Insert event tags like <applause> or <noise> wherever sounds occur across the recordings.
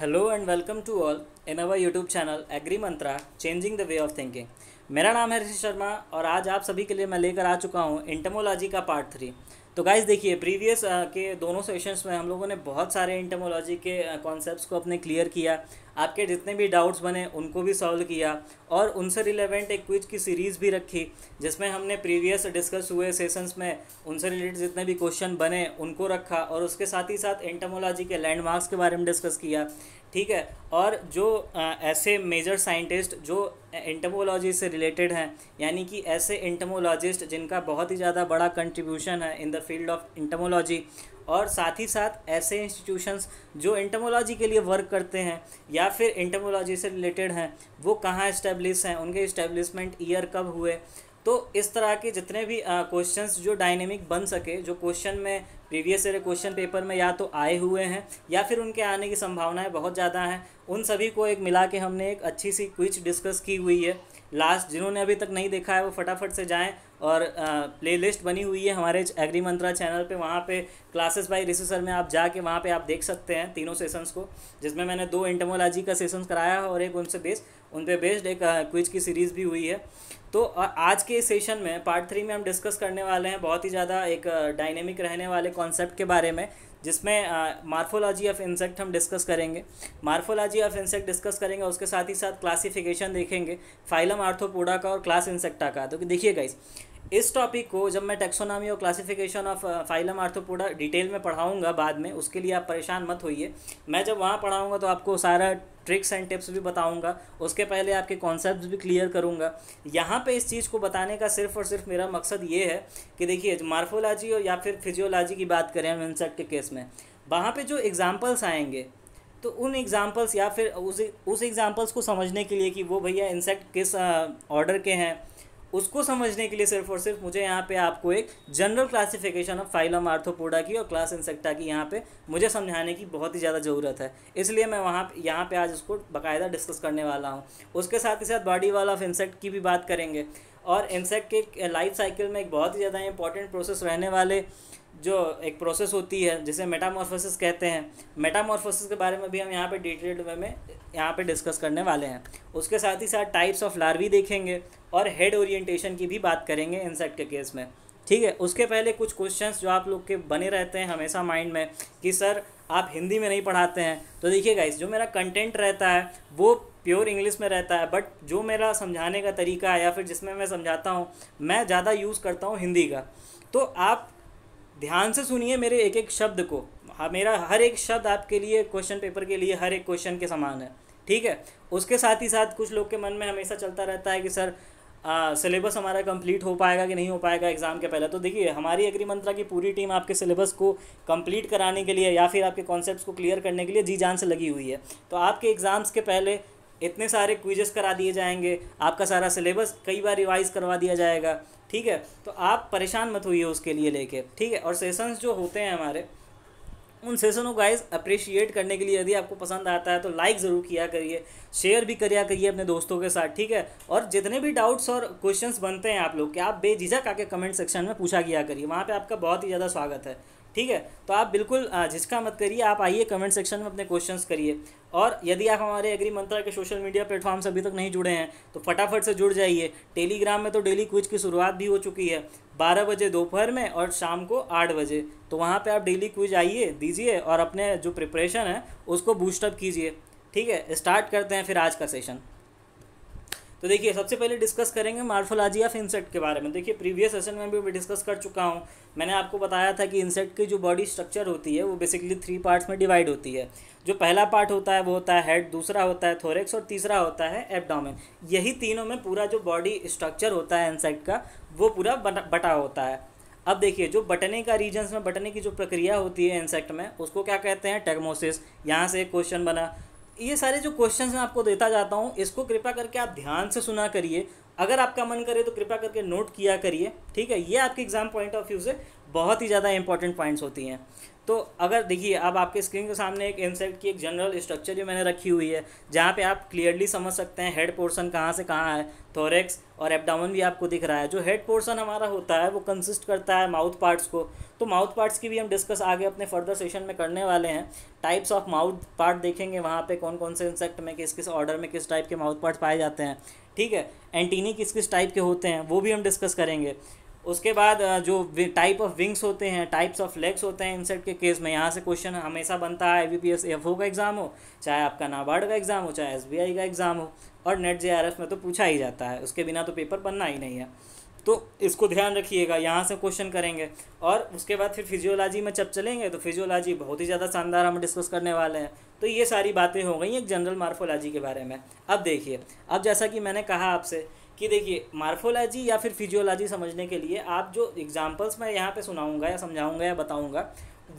hello and welcome to all in our YouTube channel agri mantra changing the way of thinking मेरा नाम है ऋषि शर्मा और आज आप सभी के लिए मैं लेकर आ चुका हूँ इंटमोलॉजी का पार्ट थ्री तो गाइज देखिए प्रीवियस uh, के दोनों सेशंस में हम लोगों ने बहुत सारे इंटमोलॉजी के कॉन्सेप्ट्स uh, को अपने क्लियर किया आपके जितने भी डाउट्स बने उनको भी सॉल्व किया और उनसे रिलेवेंट एक क्विज की सीरीज़ भी रखी जिसमें हमने प्रीवियस डिस्कस हुए सेशंस में उनसे रिलेटेड जितने भी क्वेश्चन बने उनको रखा और उसके साथ ही साथ इंटमोलॉजी के लैंडमार्क्स के बारे में डिस्कस किया ठीक है और जो ऐसे मेजर साइंटिस्ट जो इंटमोलॉजी से रिलेटेड हैं यानी कि ऐसे इंटमोलॉजिस्ट जिनका बहुत ही ज़्यादा बड़ा कंट्रीब्यूशन है in the field of entomology और साथ ही साथ ऐसे इंस्टीट्यूशंस जो इंटमोलॉजी के लिए वर्क करते हैं या फिर इंटमोलॉजी से रिलेटेड हैं वो कहाँ इस्टेब्लिश हैं उनके इस्टेब्लिशमेंट ईयर कब हुए तो इस तरह के जितने भी क्वेश्चंस जो डायनेमिक बन सके जो क्वेश्चन में प्रीवियस ईयर क्वेश्चन पेपर में या तो आए हुए हैं या फिर उनके आने की संभावनाएं बहुत ज़्यादा हैं उन सभी को एक मिला के हमने एक अच्छी सी क्विच डिस्कस की हुई है लास्ट जिन्होंने अभी तक नहीं देखा है वो फटाफट से जाएं और प्लेलिस्ट बनी हुई है हमारे एग्री मंत्रा चैनल पे वहाँ पे क्लासेस बाय रिसर सर में आप जाके वहाँ पे आप देख सकते हैं तीनों सेशंस को जिसमें मैंने दो इंटमोलॉजी का सेशंस कराया है और एक उनसे बेस्ट उन पर बेस्ड एक क्विज की सीरीज़ भी हुई है तो आज के सेशन में पार्ट थ्री में हम डिस्कस करने वाले हैं बहुत ही ज़्यादा एक डायनेमिक रहने वाले कॉन्सेप्ट के बारे में जिसमें मार्फोलॉजी ऑफ इंसेक्ट हम डिस्कस करेंगे मार्फोलॉजी ऑफ इंसेक्ट डिस्कस करेंगे उसके साथ ही साथ क्लासिफिकेशन देखेंगे फाइलम आर्थोपोडा का और क्लास इंसेक्टा का तो देखिए गाइस इस टॉपिक को जब मैं टेक्सोनॉमी और classification of phylum arthropoda detail में पढ़ाऊँगा बाद में उसके लिए आप परेशान मत होइए मैं जब वहाँ पढ़ाऊँगा तो आपको सारा ट्रिक्स एंड टिप्स भी बताऊंगा उसके पहले आपके कॉन्सेप्ट भी क्लियर करूंगा यहाँ पे इस चीज़ को बताने का सिर्फ और सिर्फ मेरा मकसद ये है कि देखिए मार्फोलॉजी और या फिर फिजियोलॉजी की बात करें हम इंसेक्ट के केस में वहाँ पर जो एग्ज़ाम्पल्स आएंगे तो उन एग्ज़ाम्पल्स या फिर उस उस एग्ज़ाम्पल्स को समझने के लिए कि वो भैया इंसेक्ट किस ऑर्डर के हैं उसको समझने के लिए सिर्फ और सिर्फ मुझे यहाँ पे आपको एक general classification of phylum arthropoda की और क्लास इंसेक्टा की यहाँ पे मुझे समझाने की बहुत ही ज़्यादा ज़रूरत है इसलिए मैं वहाँ यहाँ पे आज उसको बाकायदा डिस्कस करने वाला हूँ उसके साथ ही साथ बॉडी वाल ऑफ इंसेक्ट की भी बात करेंगे और इंसेक्ट के लाइफ साइकिल में एक बहुत ही ज़्यादा इंपॉर्टेंट प्रोसेस रहने वाले जो एक प्रोसेस होती है जिसे मेटामॉर्फोसिस कहते हैं मेटामॉर्फोसिस के बारे में भी हम यहाँ पे डिटेल्ड वे में यहाँ पे डिस्कस करने वाले हैं उसके साथ ही साथ टाइप्स ऑफ लार्वी देखेंगे और हेड ओरिएंटेशन की भी बात करेंगे इंसेक्ट के केस में ठीक है उसके पहले कुछ क्वेश्चंस जो आप लोग के बने रहते हैं हमेशा माइंड में कि सर आप हिंदी में नहीं पढ़ाते हैं तो देखिए इस जो मेरा कंटेंट रहता है वो प्योर इंग्लिश में रहता है बट जो मेरा समझाने का तरीका है या फिर जिसमें मैं समझाता हूँ मैं ज़्यादा यूज़ करता हूँ हिंदी का तो आप ध्यान से सुनिए मेरे एक एक शब्द को हाँ, मेरा हर एक शब्द आपके लिए क्वेश्चन पेपर के लिए हर एक क्वेश्चन के समान है ठीक है उसके साथ ही साथ कुछ लोग के मन में हमेशा चलता रहता है कि सर सिलेबस हमारा कंप्लीट हो पाएगा कि नहीं हो पाएगा एग्ज़ाम के पहले तो देखिए हमारी एग्री मंत्रा की पूरी टीम आपके सिलेबस को कंप्लीट कराने के लिए या फिर आपके कॉन्सेप्ट्स को क्लियर करने के लिए जी जान से लगी हुई है तो आपके एग्ज़ाम्स के पहले इतने सारे क्विजेस करा दिए जाएंगे आपका सारा सिलेबस कई बार रिवाइज़ करवा दिया जाएगा ठीक है तो आप परेशान मत होइए उसके लिए लेके ठीक है और सेशंस जो होते हैं हमारे उन सेशनों गाइज अप्रिशिएट करने के लिए यदि आपको पसंद आता है तो लाइक ज़रूर किया करिए शेयर भी करिया करिए अपने दोस्तों के साथ ठीक है और जितने भी डाउट्स और क्वेश्चंस बनते हैं आप लोग के आप बेझिझक आके कमेंट सेक्शन में पूछा किया करिए वहाँ पे आपका बहुत ही ज़्यादा स्वागत है ठीक है तो आप बिल्कुल जिसका मत करिए आप आइए कमेंट सेक्शन में अपने क्वेश्चंस करिए और यदि आप हमारे एग्री मंत्रा के सोशल मीडिया प्लेटफॉर्म से अभी तक नहीं जुड़े हैं तो फटाफट से जुड़ जाइए टेलीग्राम में तो डेली क्विज की शुरुआत भी हो चुकी है बारह बजे दोपहर में और शाम को आठ बजे तो वहाँ पर आप डेली क्विज आइए दीजिए और अपने जो प्रिपरेशन है उसको बूस्टअप कीजिए ठीक है स्टार्ट करते हैं फिर आज का सेशन तो देखिए सबसे पहले डिस्कस करेंगे मार्फोलॉजी ऑफ इंसेक्ट के बारे में देखिए प्रीवियस सेशन में भी मैं डिस्कस कर चुका हूँ मैंने आपको बताया था कि इंसेक्ट की जो बॉडी स्ट्रक्चर होती है वो बेसिकली थ्री पार्ट्स में डिवाइड होती है जो पहला पार्ट होता है वो होता है हेड दूसरा होता है थोरेक्स और तीसरा होता है एबडामिन यही तीनों में पूरा जो बॉडी स्ट्रक्चर होता है इंसेक्ट का वो पूरा बटा होता है अब देखिए जो बटने का रीजन्स में बटने की जो प्रक्रिया होती है इंसेक्ट में उसको क्या कहते हैं टेगमोसिस यहाँ से एक क्वेश्चन बना ये सारे जो क्वेश्चंस मैं आपको देता जाता हूँ इसको कृपया करके आप ध्यान से सुना करिए अगर आपका मन करे तो कृपया करके नोट किया करिए ठीक है ये आपके एग्जाम पॉइंट ऑफ व्यू से बहुत ही ज़्यादा इंपॉर्टेंट पॉइंट्स होती हैं तो अगर देखिए अब आपके स्क्रीन के सामने एक इंसेक्ट की एक जनरल स्ट्रक्चर जो मैंने रखी हुई है जहाँ पे आप क्लियरली समझ सकते हैं हेड पोर्शन कहाँ से कहाँ है थोरेक्स और एपडाउन भी आपको दिख रहा है जो हेड पोर्शन हमारा होता है वो कंसिस्ट करता है माउथ पार्ट्स को तो माउथ पार्ट्स की भी हम डिस्कस आगे अपने फर्दर सेशन में करने वाले हैं टाइप्स ऑफ माउथ पार्ट देखेंगे वहाँ पर कौन कौन से इंसेक्ट में किस किस ऑर्डर में किस टाइप के माउथ पार्ट पाए जाते हैं ठीक है एंटीनी किस किस टाइप के होते हैं वो भी हम डिस्कस करेंगे उसके बाद जो टाइप ऑफ विंग्स होते हैं टाइप्स ऑफ लेग्स होते हैं इनसेट के केस में यहाँ से क्वेश्चन हमेशा बनता है I B P S F O का एग्ज़ाम हो चाहे आपका नाबार्ड का एग्ज़ाम हो चाहे एस बी आई का एग्ज़ाम हो और नेट जे आर में तो पूछा ही जाता है उसके बिना तो पेपर बनना ही नहीं है तो इसको ध्यान रखिएगा यहाँ से क्वेश्चन करेंगे और उसके बाद फिर फिजियोलॉजी में जब चलेंगे तो फिजियोलॉजी बहुत ही ज़्यादा शानदार हम डिस्कस करने वाले हैं तो ये सारी बातें हो गई एक जनरल मार्फोलॉजी के बारे में अब देखिए अब जैसा कि मैंने कहा आपसे कि देखिए मार्फोलॉजी या फिर फिजियोलॉजी समझने के लिए आप जो एग्जाम्पल्स मैं यहाँ पर सुनाऊँगा या समझाऊँगा या बताऊँगा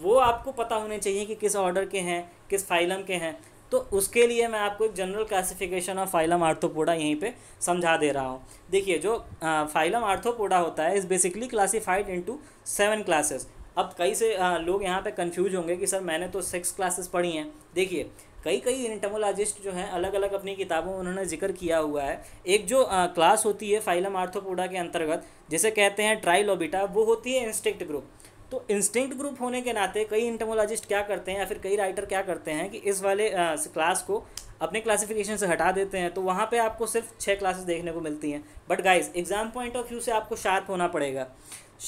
वो आपको पता होने चाहिए कि किस ऑर्डर के हैं किस फाइलम के हैं तो उसके लिए मैं आपको एक general classification of phylum arthropoda यहीं पे समझा दे रहा हूँ देखिए जो फाइलम आर्थोपोडा होता है is basically classified into seven classes अब कई से आ, लोग यहाँ पे कंफ्यूज होंगे कि सर मैंने तो सिक्स क्लासेस पढ़ी हैं देखिए कई कई इंटमोलॉजिस्ट जो हैं अलग अलग अपनी किताबों में उन्होंने जिक्र किया हुआ है एक जो आ, क्लास होती है फाइलम आर्थोपोडा के अंतर्गत जिसे कहते हैं ट्राइलोबिटा वो होती है इंस्टिक्ट ग्रुप तो इंस्टिंक्ट ग्रुप होने के नाते कई इंटमोलॉजिस्ट क्या करते हैं या फिर कई राइटर क्या करते हैं कि इस वाले क्लास को अपने क्लासिफिकेशन से हटा देते हैं तो वहाँ पे आपको सिर्फ छः क्लासेस देखने को मिलती हैं but guys exam point of view से आपको शार्प होना पड़ेगा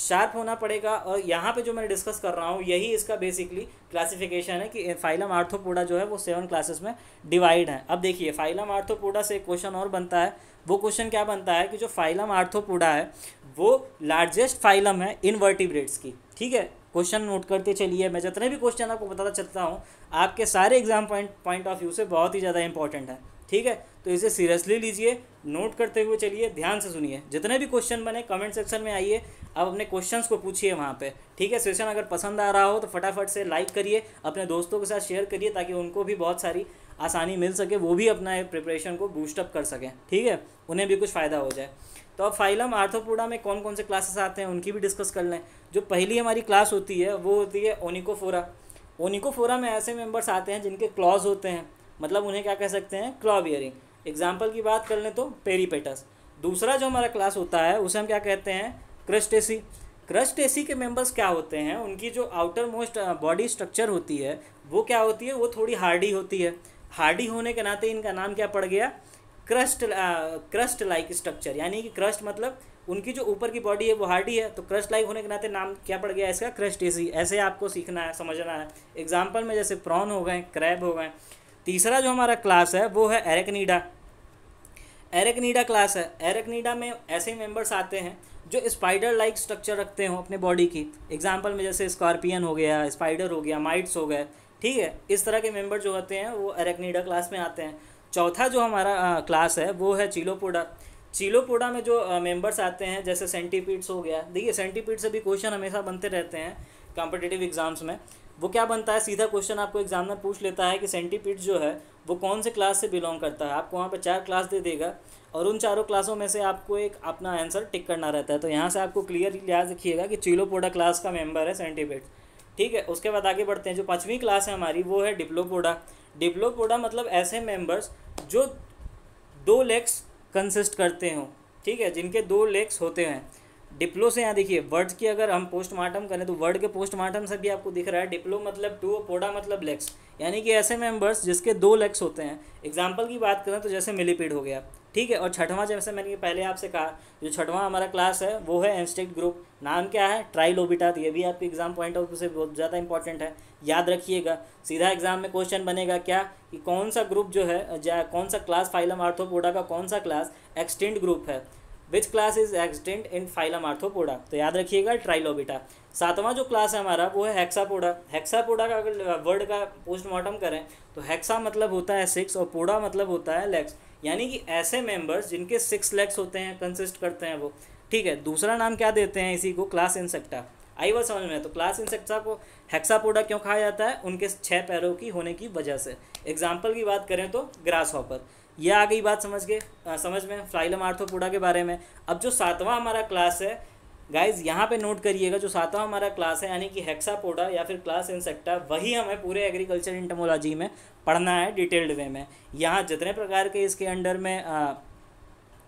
शार्प होना पड़ेगा और यहाँ पे जो मैं डिस्कस कर रहा हूँ यही इसका बेसिकली क्लासिफिकेशन है कि फाइलम आर्थोपोडा जो है वो सेवन क्लासेस में डिवाइड है अब देखिए फाइलम आर्थोपोडा से क्वेश्चन और बनता है वो क्वेश्चन क्या बनता है कि जो फाइलम आर्थोपोडा है वो लार्जेस्ट फाइलम है इनवर्टिब्रेट्स की ठीक है क्वेश्चन नोट करते चलिए मैं जितने भी क्वेश्चन आपको बताता चलता हूँ आपके सारे exam point point of view से बहुत ही ज़्यादा इंपॉर्टेंट है ठीक है तो इसे सीरियसली लीजिए नोट करते हुए चलिए ध्यान से सुनिए जितने भी क्वेश्चन बने कमेंट सेक्शन में आइए आप अपने क्वेश्चंस को पूछिए वहाँ पे ठीक है सेशन अगर पसंद आ रहा हो तो फटाफट से लाइक करिए अपने दोस्तों के साथ शेयर करिए ताकि उनको भी बहुत सारी आसानी मिल सके वो भी अपना प्रिपरेशन को बूस्टअप कर सकें ठीक है उन्हें भी कुछ फ़ायदा हो जाए तो अब फाइलम आर्थोपोडा में कौन कौन से क्लासेस आते हैं उनकी भी डिस्कस कर लें जो पहली हमारी क्लास होती है वो होती है ओनिकोफोरा ओनिकोफोरा में ऐसे मेम्बर्स आते हैं जिनके क्लॉज होते हैं मतलब उन्हें क्या कह सकते हैं क्लॉ बियरिंग एग्जाम्पल की बात कर लें तो पेरीपेटस दूसरा जो हमारा क्लास होता है उसे हम क्या कहते हैं क्रस्टेसी क्रस्टेसी के मेंबर्स क्या होते हैं उनकी जो आउटर मोस्ट बॉडी स्ट्रक्चर होती है वो क्या होती है वो थोड़ी हार्डी होती है हार्डी होने के नाते इनका नाम क्या पड़ गया क्रस्ट क्रस्ट लाइक स्ट्रक्चर यानी कि क्रस्ट मतलब उनकी जो ऊपर की बॉडी है वो हार्डी है तो क्रस्ट लाइक होने के नाते नाम क्या पड़ गया इसका क्रस्ट एसी ऐसे आपको सीखना है समझना है एग्जाम्पल में जैसे प्रॉन हो गए क्रैब हो गए तीसरा जो हमारा क्लास है वो है एरेकनीडा एरेकनीडा क्लास है एरेकनीडा में ऐसे मेंबर्स आते हैं जो स्पाइडर लाइक स्ट्रक्चर रखते हो अपने बॉडी की एग्जाम्पल में जैसे स्कॉर्पियन हो गया स्पाइडर हो गया माइट्स हो गए ठीक है इस तरह के मेंबर जो होते हैं वो एरेकनीडा क्लास में आते हैं चौथा जो हमारा क्लास है वो है चिलोपोडा चिलोपोडा में जो मेंबर्स आते हैं जैसे सेंटीपीड्स हो गया देखिए सेंटीपीड से भी क्वेश्चन हमेशा बनते रहते हैं कॉम्पिटेटिव एग्जाम्स में वो क्या बनता है सीधा क्वेश्चन आपको एग्जाम में पूछ लेता है कि सेंटीपीड जो है वो कौन से क्लास से बिलोंग करता है आपको वहाँ पर चार क्लास दे देगा और उन चारों क्लासों में से आपको एक अपना आंसर टिक करना रहता है तो यहाँ से आपको क्लियर याद रखिएगा कि चिलोपोडा क्लास का मेम्बर है सेंटीपीड ठीक है उसके बाद आगे बढ़ते हैं जो पाँचवीं क्लास है हमारी वो है डिप्लोपोडा डिप्लोपोडा मतलब ऐसे मेंबर्स जो दो लेग्स कंसिस्ट करते हों ठीक है जिनके दो लेग्स होते हैं डिप्लो से यहाँ देखिए वर्ड की अगर हम पोस्टमार्टम करें तो वर्ड के पोस्टमार्टम से भी आपको दिख रहा है डिप्लो मतलब टू पोडा मतलब लेग्स यानी कि ऐसे मेंबर्स जिसके दो लेग्स होते हैं एग्जाम्पल की बात करें तो जैसे मिलीपीड हो गया ठीक है और छठवां जैसे मैंने पहले आपसे कहा जो छठवां हमारा क्लास है वो है एंस्टेक्ट ग्रुप नाम क्या है ट्राइलोबिटात ये भी आपके एग्जाम पॉइंट ऑफ व्यू से बहुत ज़्यादा इंपॉर्टेंट है याद रखिएगा सीधा एग्जाम में क्वेश्चन बनेगा क्या कि कौन सा ग्रुप जो है जा कौन सा क्लास फाइलम आर्थोपोडा का कौन सा क्लास एक्सटेंट ग्रुप है which class is extant in phylum Arthropoda तो याद रखिएगा ट्राइलोबिटा सातवां जो क्लास है हमारा वो है हेक्सापोडा हेक्सापोडा का अगर वर्ड का पोस्टमार्टम करें तो हेक्सा मतलब होता है सिक्स और पोडा मतलब होता है लेक्स यानी कि ऐसे मेंबर्स जिनके सिक्स लेग्स होते हैं कंसिस्ट करते हैं वो ठीक है दूसरा नाम क्या देते हैं इसी को क्लास इंसेक्टा आई बात समझ में तो क्लास इंसेक्टा को हेक्सापोडा क्यों खाया जाता है उनके छः पैरों की होने की वजह से एग्जाम्पल की बात करें तो ग्रास हॉपर यह आ गई बात समझ के आ, समझ में फ्लाइलम आर्थोपोडा के बारे में अब जो सातवां हमारा क्लास है गाइज यहाँ पे नोट करिएगा जो सातवां हमारा क्लास है यानी कि हेक्सापोडा या फिर क्लास इंसेक्टा वही हमें पूरे एग्रीकल्चर इंटमोलॉजी में पढ़ना है डिटेल्ड वे में यहाँ जितने प्रकार के इसके अंडर में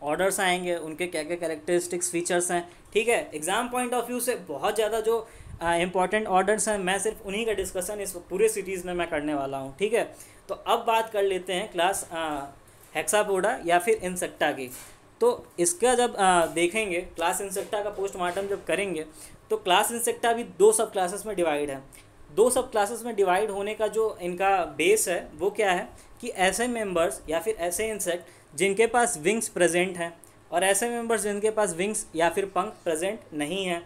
ऑर्डर्स आएंगे उनके क्या क्या कैरेक्टरिस्टिक्स फीचर्स हैं ठीक है एग्ज़ाम पॉइंट ऑफ व्यू से बहुत ज़्यादा जो इंपॉर्टेंट ऑर्डर्स हैं मैं सिर्फ उन्हीं का डिस्कशन इस पूरे सीरीज़ में मैं करने वाला हूँ ठीक है तो अब बात कर लेते हैं क्लास हेक्सापोडा या फिर इंसेक्टा की तो इसका जब आ, देखेंगे क्लास इंसेक्टा का पोस्टमार्टम जब करेंगे तो क्लास इंसेक्टा भी दो सब क्लासेस में डिवाइड है दो सब क्लासेस में डिवाइड होने का जो इनका बेस है वो क्या है कि ऐसे मेंबर्स या फिर ऐसे इंसेक्ट जिनके पास विंग्स प्रेजेंट हैं और ऐसे मेंबर्स जिनके पास विंग्स या फिर पंख प्रेजेंट नहीं हैं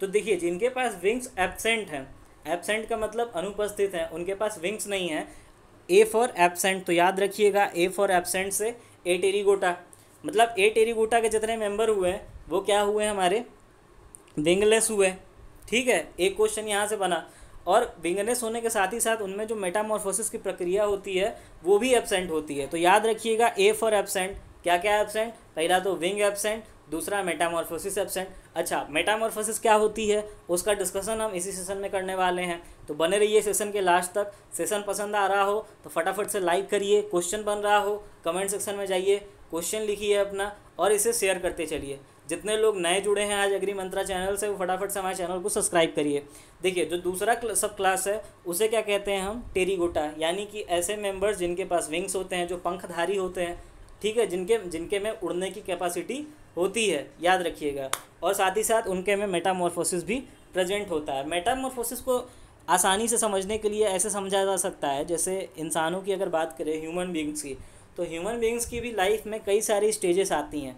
तो देखिए जिनके पास विंग्स एबसेंट हैं एबसेंट का मतलब अनुपस्थित हैं उनके पास विंग्स नहीं हैं ए फॉर एबसेंट तो याद रखिएगा ए फॉर एबसेंट से ए टेरीगोटा मतलब ए टेरीगोटा के जितने मेंबर हुए हैं वो क्या हुए हमारे विंगलेस हुए ठीक है एक क्वेश्चन यहाँ से बना और विंगनेस होने के साथ ही साथ उनमें जो मेटामॉर्फोसिस की प्रक्रिया होती है वो भी एबसेंट होती है तो याद रखिएगा ए फॉर एबसेंट क्या क्या एबसेंट पहला तो विंग एबसेंट दूसरा मेटामॉर्फोसिस एबसेंट अच्छा मेटामॉर्फोसिस क्या होती है उसका डिस्कशन हम इसी सेशन में करने वाले हैं तो बने रहिए सेशन के लास्ट तक सेशन पसंद आ रहा हो तो फटाफट से लाइक करिए क्वेश्चन बन रहा हो कमेंट सेक्शन में जाइए क्वेश्चन लिखिए अपना और इसे शेयर करते चलिए जितने लोग नए जुड़े हैं आज एग्री मंत्रा चैनल से वो फटाफट से हमारे चैनल को सब्सक्राइब करिए देखिए जो दूसरा सब क्लास है उसे क्या कहते हैं हम टेरी गोटा यानी कि ऐसे मेंबर्स जिनके पास विंग्स होते हैं जो पंखधारी होते हैं ठीक है जिनके जिनके में उड़ने की कैपेसिटी होती है याद रखिएगा और साथ ही साथ उनके में मेटामॉर्फोसिस भी प्रेजेंट होता है मेटामोरफोसिस को आसानी से समझने के लिए ऐसे समझा जा सकता है जैसे इंसानों की अगर बात करें ह्यूमन बींग्स की तो ह्यूमन बींग्स की भी लाइफ में कई सारी स्टेजेस आती हैं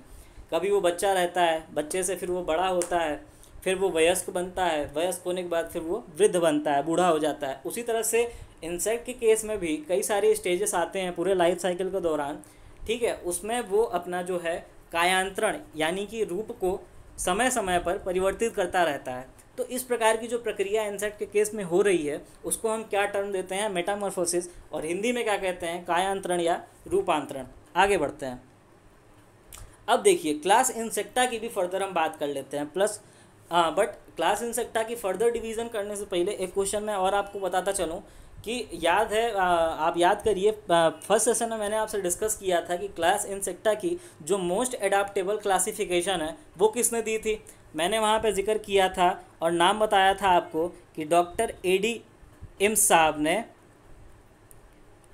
कभी वो बच्चा रहता है बच्चे से फिर वो बड़ा होता है फिर वो वयस्क बनता है वयस्क होने के बाद फिर वो वृद्ध बनता है बूढ़ा हो जाता है उसी तरह से इंसेक्ट के केस में भी कई सारे स्टेजेस आते हैं पूरे लाइफ साइकिल के दौरान ठीक है उसमें वो अपना जो है कायांतरण यानी कि रूप को समय समय पर परिवर्तित करता रहता है तो इस प्रकार की जो प्रक्रिया इंसेक्ट के केस में हो रही है उसको हम क्या टर्म देते हैं मेटामॉर्फोसिस और हिंदी में क्या कहते हैं कायांतरण या रूपांतरण आगे बढ़ते हैं अब देखिए क्लास इंसेक्टा की भी फर्दर हम बात कर लेते हैं प्लस हाँ बट क्लास इंसेक्टा की फर्दर डिवीज़न करने से पहले एक क्वेश्चन मैं और आपको बताता चलूँ कि याद है आ, आप याद करिए फर्स्ट सेशन में मैंने आपसे डिस्कस किया था कि क्लास इंसेक्टा की जो मोस्ट एडाप्टेबल क्लासिफिकेशन है वो किसने दी थी मैंने वहाँ पर जिक्र किया था और नाम बताया था आपको कि डॉक्टर ए डी एम्स साहब ने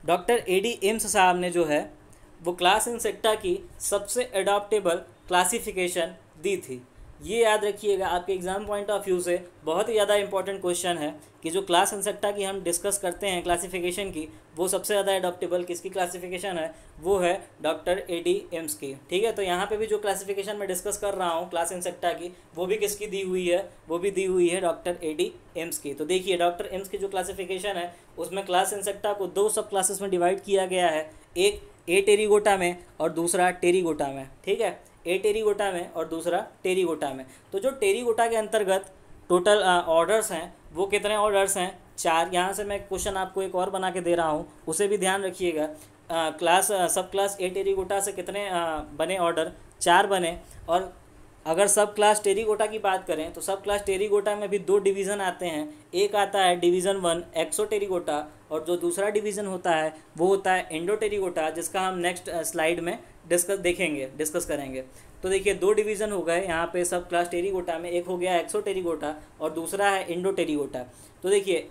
डॉक्टर ए डी एम्स साहब ने जो है वो क्लास इंसेक्टा की सबसे एडॉप्टेबल क्लासिफिकेशन दी थी ये याद रखिएगा आपके एग्ज़ाम पॉइंट ऑफ व्यू से बहुत ही ज़्यादा इंपॉर्टेंट क्वेश्चन है कि जो क्लास इंसेक्टा की हम डिस्कस करते हैं क्लासिफिकेशन की वो सबसे ज़्यादा एडॉप्टेबल किसकी क्लासिफिकेशन है वो है डॉक्टर ए डी एम्स की ठीक है तो यहाँ पे भी जो क्लासिफिकेशन मैं डिस्कस कर रहा हूँ क्लास इंसेक्टा की वो भी किसकी दी हुई है वो भी दी हुई है डॉक्टर ए डी एम्स की तो देखिए डॉक्टर एम्स की जो क्लासिफिकेशन है उसमें क्लास इंसेक्टा को दो सब क्लासेस में डिवाइड किया गया है एक ए टेरीगोटा में और दूसरा टेरीगोटा में ठीक है ए टेरीगोटा में और दूसरा टेरीगोटा में तो जो टेरीगोटा के अंतर्गत टोटल ऑर्डर्स हैं वो कितने ऑर्डर्स हैं चार यहाँ से मैं क्वेश्चन आपको एक और बना के दे रहा हूँ उसे भी ध्यान रखिएगा क्लास सब क्लास ए टेरीगोटा से कितने आ, बने ऑर्डर चार बने और अगर सब क्लास टेरीगोटा की बात करें तो सब क्लास टेरीगोटा में भी दो डिवीज़न आते हैं एक आता है डिवीज़न वन एक्सो टेरीगोटा और जो दूसरा डिवीज़न होता है वो होता है इंडो टेरीगोटा जिसका हम नेक्स्ट स्लाइड में डिस्कस देखेंगे डिस्कस करेंगे तो देखिए दो डिवीज़न हो गए यहाँ पे सब क्लास टेरीगोटा में एक हो गया एक्सो टेरीगोटा और दूसरा है इंडो टेरीगोटा तो देखिए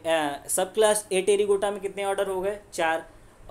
सब क्लास ए टेरीगोटा में कितने ऑर्डर हो गए चार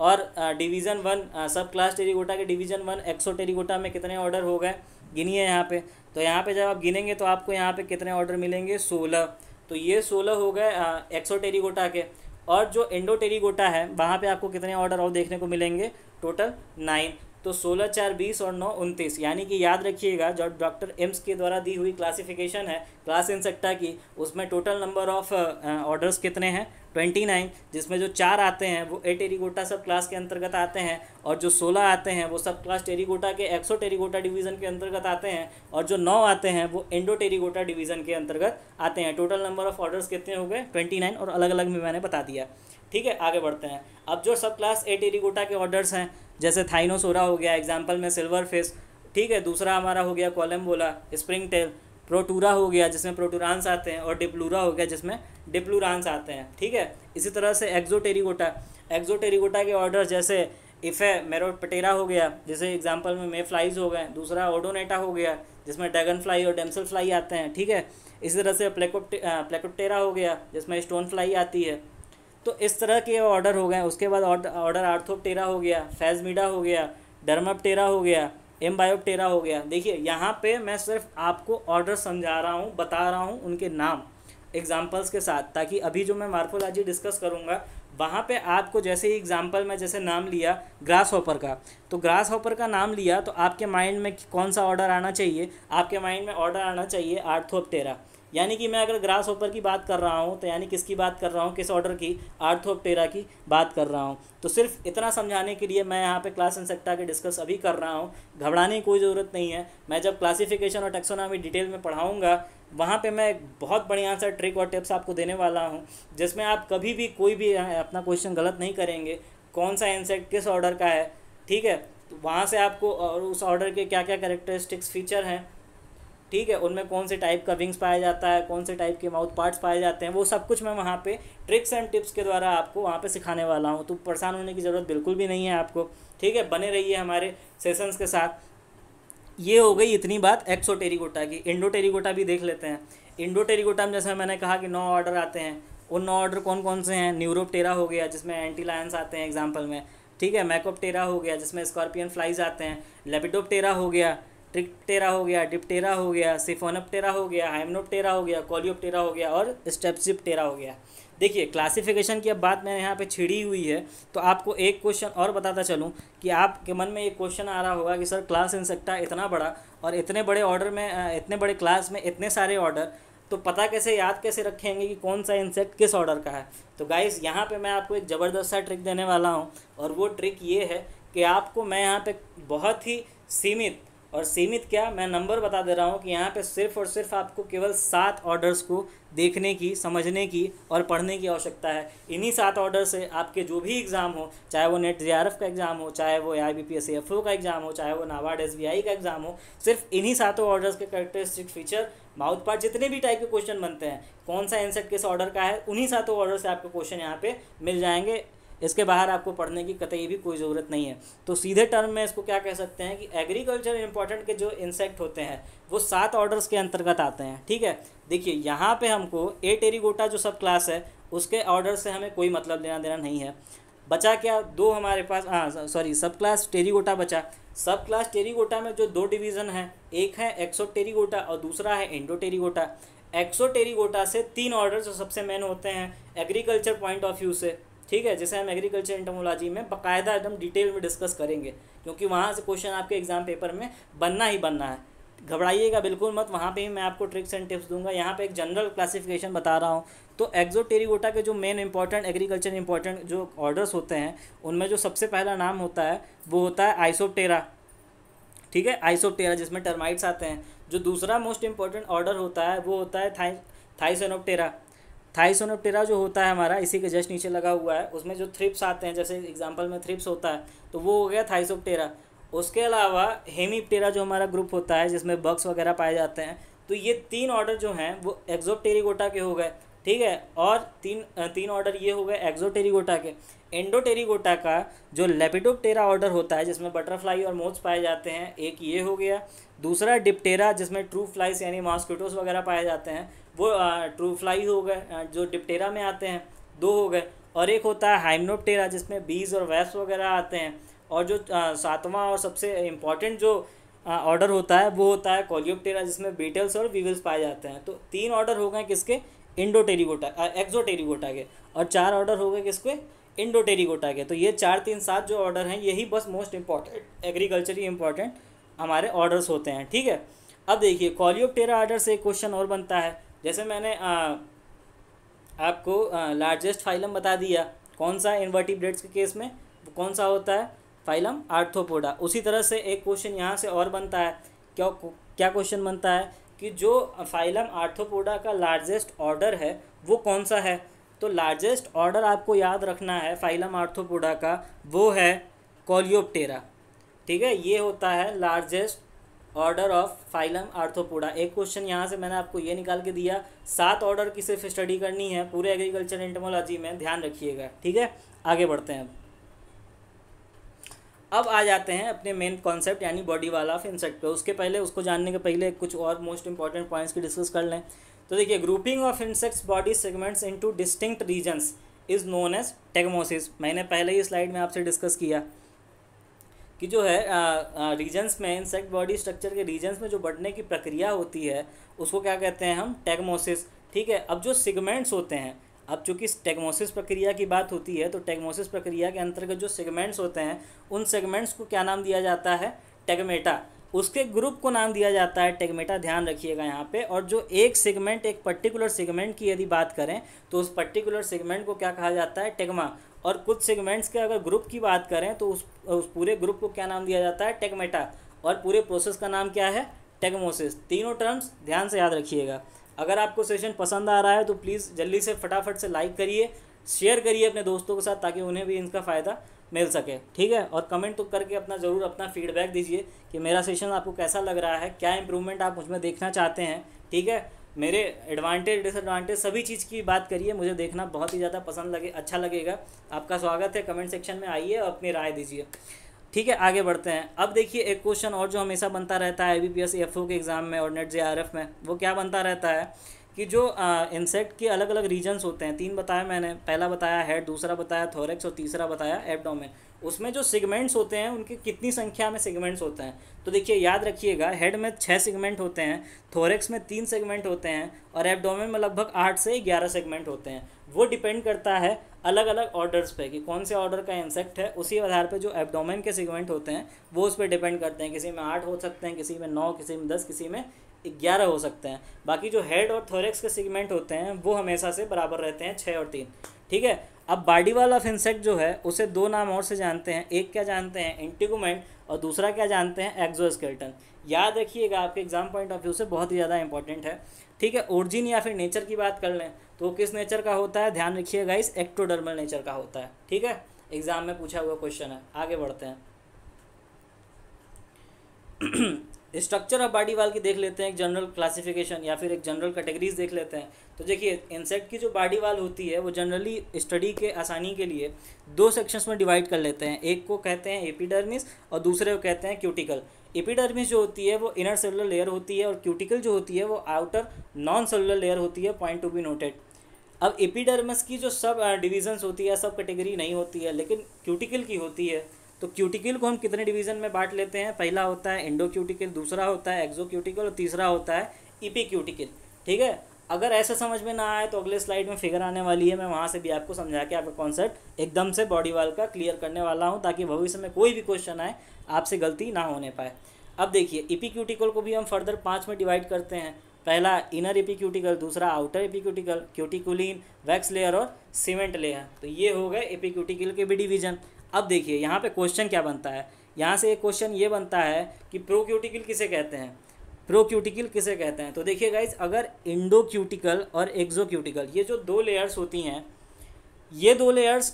और division one subclass Pterygota के डिवीज़न वन एक्सो टेरीगोटा में कितने ऑर्डर हो गए गिनिए यहाँ पे तो यहाँ पे जब आप गिनेंगे तो आपको यहाँ पे कितने ऑर्डर मिलेंगे सोलह तो ये सोलह हो गए टेरीगोटा के और जो टेरीगोटा है वहाँ पे आपको कितने ऑर्डर और देखने को मिलेंगे टोटल नाइन तो सोलह चार बीस और नौ उनतीस यानी कि याद रखिएगा जो डॉक्टर एम्स के द्वारा दी हुई क्लासिफिकेशन है क्लास इंसेक्टा की उसमें टोटल नंबर ऑफ ऑर्डर्स कितने हैं ट्वेंटी नाइन जिसमें जो चार आते हैं वो ए टेरीगोटा सब क्लास के अंतर्गत आते हैं और जो सोलह आते हैं वो सब क्लास टेरीगोटा के एक्सो टेरीगोटा डिवीज़न के अंतर्गत आते हैं और जो नौ आते हैं वो एंडो टेरीगोटा डिवीज़न के अंतर्गत आते हैं टोटल नंबर ऑफ ऑर्डर्स कितने हो गए ट्वेंटी नाइन और अलग अलग में मैंने बता दिया ठीक है आगे बढ़ते हैं अब जो सब क्लास ए टेरीगोटा के ऑर्डर्स हैं जैसे थाइनोसोरा हो गया एग्जाम्पल में सिल्वर फिश ठीक है दूसरा हमारा हो गया कॉलम बोला स्प्रिंग टेल प्रोटूरा हो गया जिसमें प्रोटूरानस आते हैं और डिप्लूरा हो गया जिसमें डिप्लूरानस आते हैं ठीक है इसी तरह से एक्जोटेरिकोटा एक्जोटेरिकोटा के ऑर्डर जैसे इफ़े मेरोपटेरा हो गया जैसे एग्जाम्पल में मे फ्लाइज हो गए दूसरा ओडोनेटा हो गया जिसमें ड्रैगन फ्लाई और डेम्सल फ्लाई आते हैं ठीक है इसी तरह से प्लेकोप्टे प्लेकोप्टेरा हो गया जिसमें स्टोन फ्लाई आती है तो इस तरह के ऑर्डर हो गए उसके बाद ऑर्डर आर्थोपटेरा हो गया फैजमीडा हो गया डर्मापटेरा हो गया एम्बायोपटेरा हो गया देखिए यहाँ पे मैं सिर्फ आपको ऑर्डर समझा रहा हूँ बता रहा हूँ उनके नाम एग्जाम्पल्स के साथ ताकि अभी जो मैं मार्फोलॉजी डिस्कस करूँगा वहाँ पे आपको जैसे ही एग्जाम्पल में जैसे नाम लिया ग्रास हॉपर का तो ग्रास हॉपर का नाम लिया तो आपके माइंड में कौन सा ऑर्डर आना चाहिए आपके माइंड में ऑर्डर आना चाहिए आर्थोपटेरा यानी कि मैं अगर ग्रास ओपर की बात कर रहा हूँ तो यानी किसकी बात कर रहा हूँ किस ऑर्डर की आर्थोपटेरा की बात कर रहा हूँ तो सिर्फ इतना समझाने के लिए मैं यहाँ पे क्लास इंसेक्टा के डिस्कस अभी कर रहा हूँ घबराने की कोई ज़रूरत नहीं है मैं जब क्लासिफिकेशन और टेक्सोनामी डिटेल में पढ़ाऊँगा वहाँ पे मैं एक बहुत बढ़िया सा ट्रिक और टिप्स आपको देने वाला हूँ जिसमें आप कभी भी कोई भी अपना क्वेश्चन गलत नहीं करेंगे कौन सा इंसेक्ट किस ऑर्डर का है ठीक है तो वहाँ से आपको और उस ऑर्डर के क्या क्या करेक्टरिस्टिक्स फीचर हैं ठीक है उनमें कौन से टाइप का विंग्स पाया जाता है कौन से टाइप के माउथ पार्ट्स पाए जाते हैं वो सब कुछ मैं वहाँ पे ट्रिक्स एंड टिप्स के द्वारा आपको वहाँ पे सिखाने वाला हूँ तो परेशान होने की ज़रूरत बिल्कुल भी नहीं है आपको ठीक है बने रहिए हमारे सेशंस के साथ ये हो गई इतनी बात एक्सो टेरीगोटा की इंडो टेरीगोटा भी देख लेते हैं इंडो टेरीगोटा में जैसे मैंने कहा कि नौ ऑर्डर आते हैं उन नौ ऑर्डर कौन कौन से हैं न्यूरोप टेरा हो गया जिसमें एंटी लायंस आते हैं एग्जाम्पल में ठीक है मैकोप टेरा हो गया जिसमें स्कॉर्पियन फ्लाइज आते हैं लेपिडोप टेरा हो गया ट्रिकटेरा हो गया डिप्टेरा हो गया सिफोनपटेरा हो गया हाइमनोपटेरा हो गया कॉलियोपटेरा हो गया और स्टेप्सिपटेरा हो गया देखिए क्लासिफिकेशन की अब बात मैंने यहाँ पे छिड़ी हुई है तो आपको एक क्वेश्चन और बताता चलूँ कि आपके मन में एक क्वेश्चन आ रहा होगा कि सर क्लास इंसेक्टा इतना बड़ा और इतने बड़े ऑर्डर में इतने बड़े क्लास में इतने सारे ऑर्डर तो पता कैसे याद कैसे रखेंगे कि कौन सा इंसेक्ट किस ऑर्डर का है तो गाइस यहाँ पे मैं आपको एक ज़बरदस्त सा ट्रिक देने वाला हूँ और वो ट्रिक ये है कि आपको मैं यहाँ पे बहुत ही सीमित और सीमित क्या मैं नंबर बता दे रहा हूँ कि यहाँ पे सिर्फ और सिर्फ आपको केवल सात ऑर्डर्स को देखने की समझने की और पढ़ने की आवश्यकता है इन्हीं सात ऑर्डर से आपके जो भी एग्ज़ाम हो चाहे वो नेट जे का एग्ज़ाम हो चाहे वो आई बी का एग्ज़ाम हो चाहे वो नाबार्ड एस का एग्ज़ाम हो सिर्फ इन्हीं सातों ऑर्डर्स के करेक्टरिस्टिक फीचर माउथ पार्ट जितने भी टाइप के क्वेश्चन बनते हैं कौन सा एंसर किस ऑर्डर का है उन्हीं सातों ऑर्डर से आपके क्वेश्चन यहाँ पर मिल जाएंगे इसके बाहर आपको पढ़ने की कतई भी कोई ज़रूरत नहीं है तो सीधे टर्म में इसको क्या कह सकते हैं कि एग्रीकल्चर इंपॉर्टेंट के जो इंसेक्ट होते हैं वो सात ऑर्डर्स के अंतर्गत आते हैं ठीक है देखिए यहाँ पे हमको ए टेरीगोटा जो सब क्लास है उसके ऑर्डर से हमें कोई मतलब लेना देना नहीं है बचा क्या दो हमारे पास हाँ सॉरी सब क्लास टेरीगोटा बचा सब क्लास टेरीगोटा में जो दो डिवीज़न है एक है एक्सो टेरीगोटा और दूसरा है इंडो टेरीगोटा एक्सो टेरीगोटा से तीन ऑर्डर जो सबसे मेन होते हैं एग्रीकल्चर पॉइंट ऑफ व्यू से ठीक है जैसे हम एग्रीकल्चर इंटमोलॉजी में बाकायदा एकदम डिटेल में डिस्कस करेंगे क्योंकि वहाँ से क्वेश्चन आपके एग्जाम पेपर में बनना ही बनना है घबराइएगा बिल्कुल मत वहाँ पे ही मैं आपको ट्रिक्स एंड टिप्स दूंगा यहाँ पे एक जनरल क्लासिफिकेशन बता रहा हूँ तो एक्जोटेरिगोटा के जो मेन इंपॉर्टेंट एग्रीकल्चर इंपॉर्टेंट जो ऑर्डर्स होते हैं उनमें जो सबसे पहला नाम होता है वो होता है आइसोप्टेरा ठीक है आइसोटेरा जिसमें टर्माइट्स आते हैं जो दूसरा मोस्ट इंपॉर्टेंट ऑर्डर होता है वो होता है थाई थाइसोनोप्टेरा थाइसोनोप्टेरा जो होता है हमारा इसी के जस्ट नीचे लगा हुआ है उसमें जो थ्रिप्स आते हैं जैसे एग्जाम्पल में थ्रिप्स होता है तो वो हो गया थाइसोप्टेरा उसके अलावा हेमीप्टेरा जो हमारा ग्रुप होता है जिसमें बक्स वगैरह पाए जाते हैं तो ये तीन ऑर्डर जो हैं वो एक्जोप्टेरिगोटा के हो गए ठीक है और तीन तीन ऑर्डर ये हो गए एक्जोटेरीगोटा के एंडोटेरीगोटा का जो लेपिडोप्टेरा ऑर्डर होता है जिसमें बटरफ्लाई और मोथ्स पाए जाते हैं एक ये हो गया दूसरा डिप्टेरा जिसमें ट्रू फ्लाइस यानी मॉस्किटोज वगैरह पाए जाते हैं वो ट्रू फ्लाई हो गए जो डिप्टेरा में आते हैं दो हो गए और एक होता है हाइमनोप्टेरा जिसमें बीज और वैस वगैरह आते हैं और जो सातवां और सबसे इम्पॉर्टेंट जो ऑर्डर होता है वो होता है कॉलियोप्टेरा जिसमें बीटल्स और वीवल्स पाए जाते हैं तो तीन ऑर्डर हो गए किसके इंडोटेरीगोटा एक्जोटेरीगोटा के और चार ऑर्डर हो गए किसके इंडोटेरीगोटा के तो ये चार तीन सात जो ऑर्डर हैं यही बस मोस्ट इम्पॉर्टेंट एग्रीकल्चरी इम्पॉर्टेंट हमारे ऑर्डर्स होते हैं ठीक है अब देखिए कॉलियोप्टेरा ऑर्डर से एक क्वेश्चन और बनता है जैसे मैंने आ, आपको लार्जेस्ट फाइलम बता दिया कौन सा इन्वर्टिब्रेट्स के केस में कौन सा होता है फाइलम आर्थोपोडा उसी तरह से एक क्वेश्चन यहाँ से और बनता है क्या क्या क्वेश्चन बनता है कि जो फाइलम आर्थोपोडा का लार्जेस्ट ऑर्डर है वो कौन सा है तो लार्जेस्ट ऑर्डर आपको याद रखना है फाइलम आर्थोपोडा का वो है कॉलियोप्टेरा ठीक है ये होता है largest order of phylum Arthropoda एक क्वेश्चन यहाँ से मैंने आपको ये निकाल के दिया सात ऑर्डर की सिर्फ स्टडी करनी है पूरे एग्रीकल्चर एंटमोलॉजी में ध्यान रखिएगा ठीक है आगे बढ़ते हैं अब आ जाते हैं अपने मेन कॉन्सेप्ट यानी बॉडी वाला ऑफ इंसेक्ट पे उसके पहले उसको जानने के पहले कुछ और मोस्ट इंपॉर्टेंट पॉइंट्स की डिस्कस कर लें तो देखिए grouping of insects body segments into distinct regions is known as tagmosis मैंने पहले ही स्लाइड में आपसे डिस्कस किया कि जो है रीजन्स में इंसेक्ट बॉडी स्ट्रक्चर के रीजन्स में जो बढ़ने की प्रक्रिया होती है उसको क्या कहते हैं हम टेगमोसिस ठीक है अब जो सिगमेंट्स होते हैं अब चूंकि टेगमोसिस प्रक्रिया की बात होती है तो टेगमोसिस प्रक्रिया के अंतर्गत जो सेगमेंट्स होते हैं उन सेगमेंट्स को क्या नाम दिया जाता है टेगमेटा उसके ग्रुप को नाम दिया जाता है टेगमेटा ध्यान रखिएगा यहाँ पे और जो एक सेगमेंट एक पर्टिकुलर सेगमेंट की यदि बात करें तो उस पर्टिकुलर सेगमेंट को क्या कहा जाता है टेगमा और कुछ सेगमेंट्स के अगर ग्रुप की बात करें तो उस, उस पूरे ग्रुप को क्या नाम दिया जाता है टेकमेटा और पूरे प्रोसेस का नाम क्या है टेकमोसिस तीनों टर्म्स ध्यान से याद रखिएगा अगर आपको सेशन पसंद आ रहा है तो प्लीज़ जल्दी से फटाफट से लाइक करिए शेयर करिए अपने दोस्तों के साथ ताकि उन्हें भी इनका फ़ायदा मिल सके ठीक है और कमेंट तो करके अपना ज़रूर अपना फीडबैक दीजिए कि मेरा सेशन आपको कैसा लग रहा है क्या इंप्रूवमेंट आप मुझमें देखना चाहते हैं ठीक है मेरे एडवांटेज डिसएडवांटेज सभी चीज़ की बात करिए मुझे देखना बहुत ही ज़्यादा पसंद लगे अच्छा लगेगा आपका स्वागत है कमेंट सेक्शन में आइए और अपनी राय दीजिए ठीक है आगे बढ़ते हैं अब देखिए एक क्वेश्चन और जो हमेशा बनता रहता है आई बी के एग्ज़ाम में और नेट जे में वो क्या बनता रहता है कि जो इंसेक्ट के अलग अलग रीजन्स होते हैं तीन बताया मैंने पहला बताया हेड दूसरा बताया थोरेक्स और तीसरा बताया एबडोमेन उसमें जो सिगमेंट्स होते हैं उनके कितनी संख्या में सेगमेंट्स होते हैं तो देखिए याद रखिएगा हेड में छः सेगमेंट होते हैं थोरेक्स में तीन सेगमेंट होते हैं और एबडोमेन में लगभग आठ से ग्यारह सेगमेंट होते हैं वो डिपेंड करता है अलग अलग ऑर्डर्स पे कि कौन से ऑर्डर का इंसेक्ट है उसी आधार पे जो एबडोमेन के सेगमेंट होते हैं वो उस पर डिपेंड करते हैं किसी में आठ हो सकते हैं किसी में नौ किसी में दस किसी में ग्यारह हो सकते हैं बाकी जो हेड और थोरेक्स के सेगमेंट होते हैं वो हमेशा से बराबर रहते हैं छः और तीन ठीक है अब बॉडी ऑफ इंसेक्ट जो है उसे दो नाम और से जानते हैं एक क्या जानते हैं एंटीगोमेंट और दूसरा क्या जानते हैं एक्जोस्केल्टन याद रखिएगा आपके एग्जाम पॉइंट ऑफ व्यू से बहुत ही ज़्यादा इंपॉर्टेंट है ठीक है ओरिजिन या फिर नेचर की बात कर लें तो किस नेचर का होता है ध्यान रखिएगा इस एक्टोडर्मल नेचर का होता है ठीक है एग्जाम में पूछा हुआ क्वेश्चन है आगे बढ़ते हैं <clears throat> <clears throat> स्ट्रक्चर ऑफ बाडी वाल की देख लेते हैं एक जनरल क्लासिफिकेशन या फिर एक जनरल कैटेगरीज देख लेते हैं तो देखिए इंसेक्ट की जो बाडी वाल होती है वो जनरली स्टडी के आसानी के लिए दो सेक्शंस में डिवाइड कर लेते हैं एक को कहते हैं एपिडर्मिस और दूसरे को कहते हैं क्यूटिकल एपिडर्मिस जो होती है वो इनर सेलुलर लेयर होती है और क्यूटिकल जो होती है वो आउटर नॉन सेलुलर लेयर होती है पॉइंट टू बी नोटेड अब एपिडर्मस की जो सब डिविजन्स uh, होती है सब कैटेगरी नहीं होती है लेकिन क्यूटिकल की होती है तो क्यूटिकल को हम कितने डिवीजन में बांट लेते हैं पहला होता है इंडो क्यूटिकल दूसरा होता है एक्जो क्यूटिकल और तीसरा होता है ईपी क्यूटिकल ठीक है अगर ऐसे समझ में ना आए तो अगले स्लाइड में फिगर आने वाली है मैं वहाँ से भी आपको समझा के आपका कॉन्सेप्ट एकदम से बॉडी वाल का क्लियर करने वाला हूँ ताकि भविष्य में कोई भी क्वेश्चन आए आपसे गलती ना होने पाए अब देखिए ईपी क्यूटिकल को भी हम फर्दर पाँच में डिवाइड करते हैं पहला इनर एपिक्यूटिकल दूसरा outer cuticle cuticulin wax layer और सीमेंट लेयर तो ये हो गए एपिक्यूटिकल के भी डिवीजन अब देखिए यहाँ पे क्वेश्चन क्या बनता है यहाँ से एक क्वेश्चन ये बनता है कि प्रोक्यूटिकल किसे कहते हैं प्रोक्यूटिकल किसे कहते हैं तो देखिए गाइज अगर इंडोक्यूटिकल और एक्जोक्यूटिकल ये जो दो लेयर्स होती हैं ये दो लेयर्स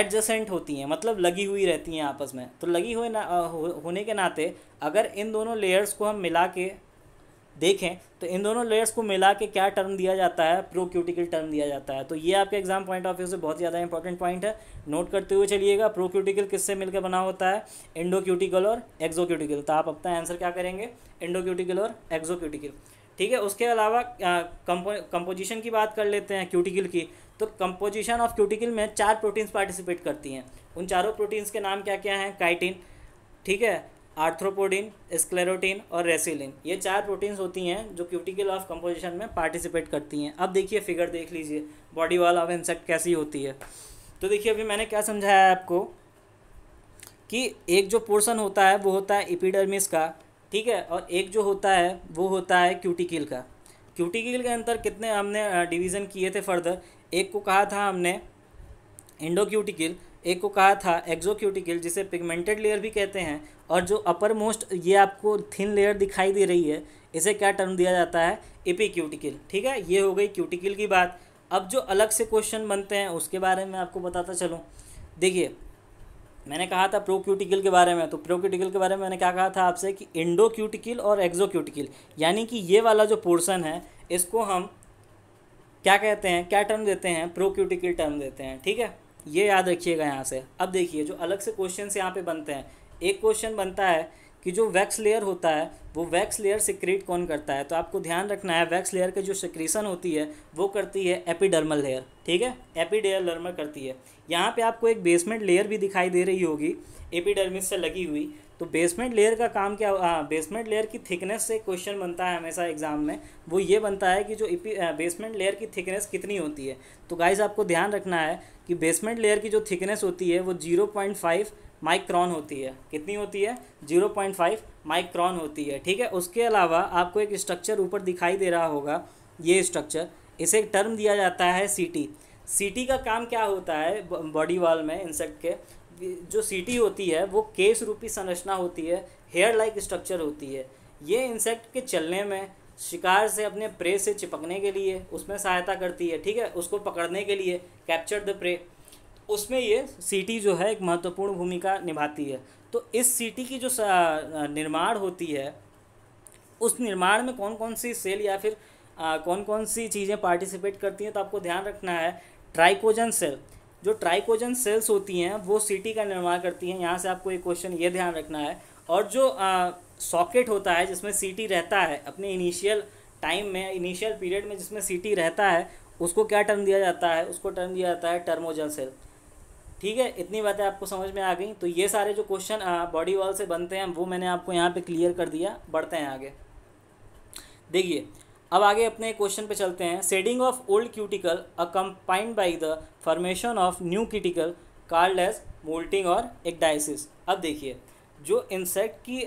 एडजसेंट होती हैं मतलब लगी हुई रहती हैं आपस में तो लगी हुए ना हो, होने के नाते अगर इन दोनों लेयर्स को हम मिला के देखें तो इन दोनों लेयर्स को मिला के क्या टर्म दिया जाता है प्रो क्यूटिकल टर्म दिया जाता है तो ये आपके एग्जाम पॉइंट ऑफ व्यू से बहुत ज़्यादा इंपॉर्टेंट पॉइंट है नोट करते हुए चलिएगा प्रो क्यूटिकल किससे मिलकर बना होता है इंडो क्यूटिकल और एक्जो क्यूटिकल तो आप अपना आंसर क्या करेंगे इंडो क्यूटिकल और एक्जो क्यूटिकल ठीक है उसके अलावा कंपो कंपोजिशन की बात कर लेते हैं क्यूटिकल की तो कंपोजिशन ऑफ क्यूटिकल में चार प्रोटीन्स पार्टिसिपेट करती हैं उन चारों प्रोटीन्स के नाम क्या क्या हैं काइटिन ठीक है आर्थ्रोपोडिन स्क्लेरोटीन और रेसिलिन ये चार प्रोटीन्स होती हैं जो क्यूटिकल ऑफ कंपोजिशन में पार्टिसिपेट करती हैं अब देखिए फिगर देख लीजिए बॉडी वॉल ऑफ इंसेक्ट कैसी होती है तो देखिए अभी मैंने क्या समझाया है आपको कि एक जो पोर्शन होता है वो होता है इपिडर्मिस का ठीक है और एक जो होता है वो होता है क्यूटिकल का क्यूटिकल के अंतर कितने हमने डिवीज़न किए थे फर्दर एक को कहा था हमने इंडो क्यूटिकल एक को कहा था एक्जोक्यूटिकल जिसे पिगमेंटेड लेयर भी कहते हैं और जो अपर मोस्ट ये आपको थिन लेयर दिखाई दे रही है इसे क्या टर्म दिया जाता है इपिक्यूटिकल ठीक है ये हो गई क्यूटिकल की बात अब जो अलग से क्वेश्चन बनते हैं उसके बारे में आपको बताता चलूँ देखिए मैंने कहा था प्रोक्यूटिकल के बारे में तो प्रोक्यूटिकल के बारे में मैंने क्या कहा था आपसे कि इंडोक्यूटिकल और एक्जोक्यूटिकल यानी कि ये वाला जो पोर्सन है इसको हम क्या कहते हैं क्या टर्म देते हैं प्रोक्यूटिकल टर्म देते हैं ठीक है ये याद रखिएगा यहाँ से अब देखिए जो अलग से क्वेश्चन यहाँ पे बनते हैं एक क्वेश्चन बनता है कि जो वैक्स लेयर होता है वो वैक्स लेयर सिक्रीट कौन करता है तो आपको ध्यान रखना है वैक्स लेयर के जो सिक्रीसन होती है वो करती है एपिडर्मल लेयर ठीक है एपिडर्मल करती है यहाँ पे आपको एक बेसमेंट लेयर भी दिखाई दे रही होगी एपिडर्मिस से लगी हुई तो बेसमेंट लेयर का काम क्या हाँ बेसमेंट लेयर की थिकनेस से क्वेश्चन बनता है हमेशा एग्जाम में वो ये बनता है कि जो बेसमेंट लेयर हाँ, की थिकनेस कितनी होती है तो गाइज आपको ध्यान रखना है कि बेसमेंट लेयर की जो थिकनेस होती है वो जीरो पॉइंट फाइव माइक्रॉन होती है कितनी होती है जीरो पॉइंट फाइव माइक्रॉन होती है ठीक है उसके अलावा आपको एक स्ट्रक्चर ऊपर दिखाई दे रहा होगा ये स्ट्रक्चर इसे एक टर्म दिया जाता है सीटी सीटी का काम क्या होता है बॉडी वॉल में इंसेक्ट के जो सीटी होती है वो केस रूपी संरचना होती है हेयर लाइक स्ट्रक्चर होती है ये इंसेक्ट के चलने में शिकार से अपने प्रे से चिपकने के लिए उसमें सहायता करती है ठीक है उसको पकड़ने के लिए कैप्चर द प्रे उसमें ये सीटी जो है एक महत्वपूर्ण भूमिका निभाती है तो इस सीटी की जो निर्माण होती है उस निर्माण में कौन कौन सी सेल या फिर आ, कौन कौन सी चीज़ें पार्टिसिपेट करती हैं तो आपको ध्यान रखना है ट्राइकोजन सेल जो ट्राइकोजन सेल्स होती हैं वो सीटी का निर्माण करती हैं यहाँ से आपको एक क्वेश्चन ये ध्यान रखना है और जो आ, सॉकेट होता है जिसमें सीटी रहता है अपने इनिशियल टाइम में इनिशियल पीरियड में जिसमें सीटी रहता है उसको क्या टर्म दिया जाता है उसको टर्म दिया जाता है टर्मोजन सेल ठीक है इतनी बातें आपको समझ में आ गई तो ये सारे जो क्वेश्चन बॉडी वॉल से बनते हैं वो मैंने आपको यहाँ पे क्लियर कर दिया बढ़ते हैं आगे देखिए अब आगे अपने क्वेश्चन पे चलते हैं shedding of old cuticle accompanied by the formation of new cuticle called as moulting और एक्डाइसिस अब देखिए जो इंसेक्ट की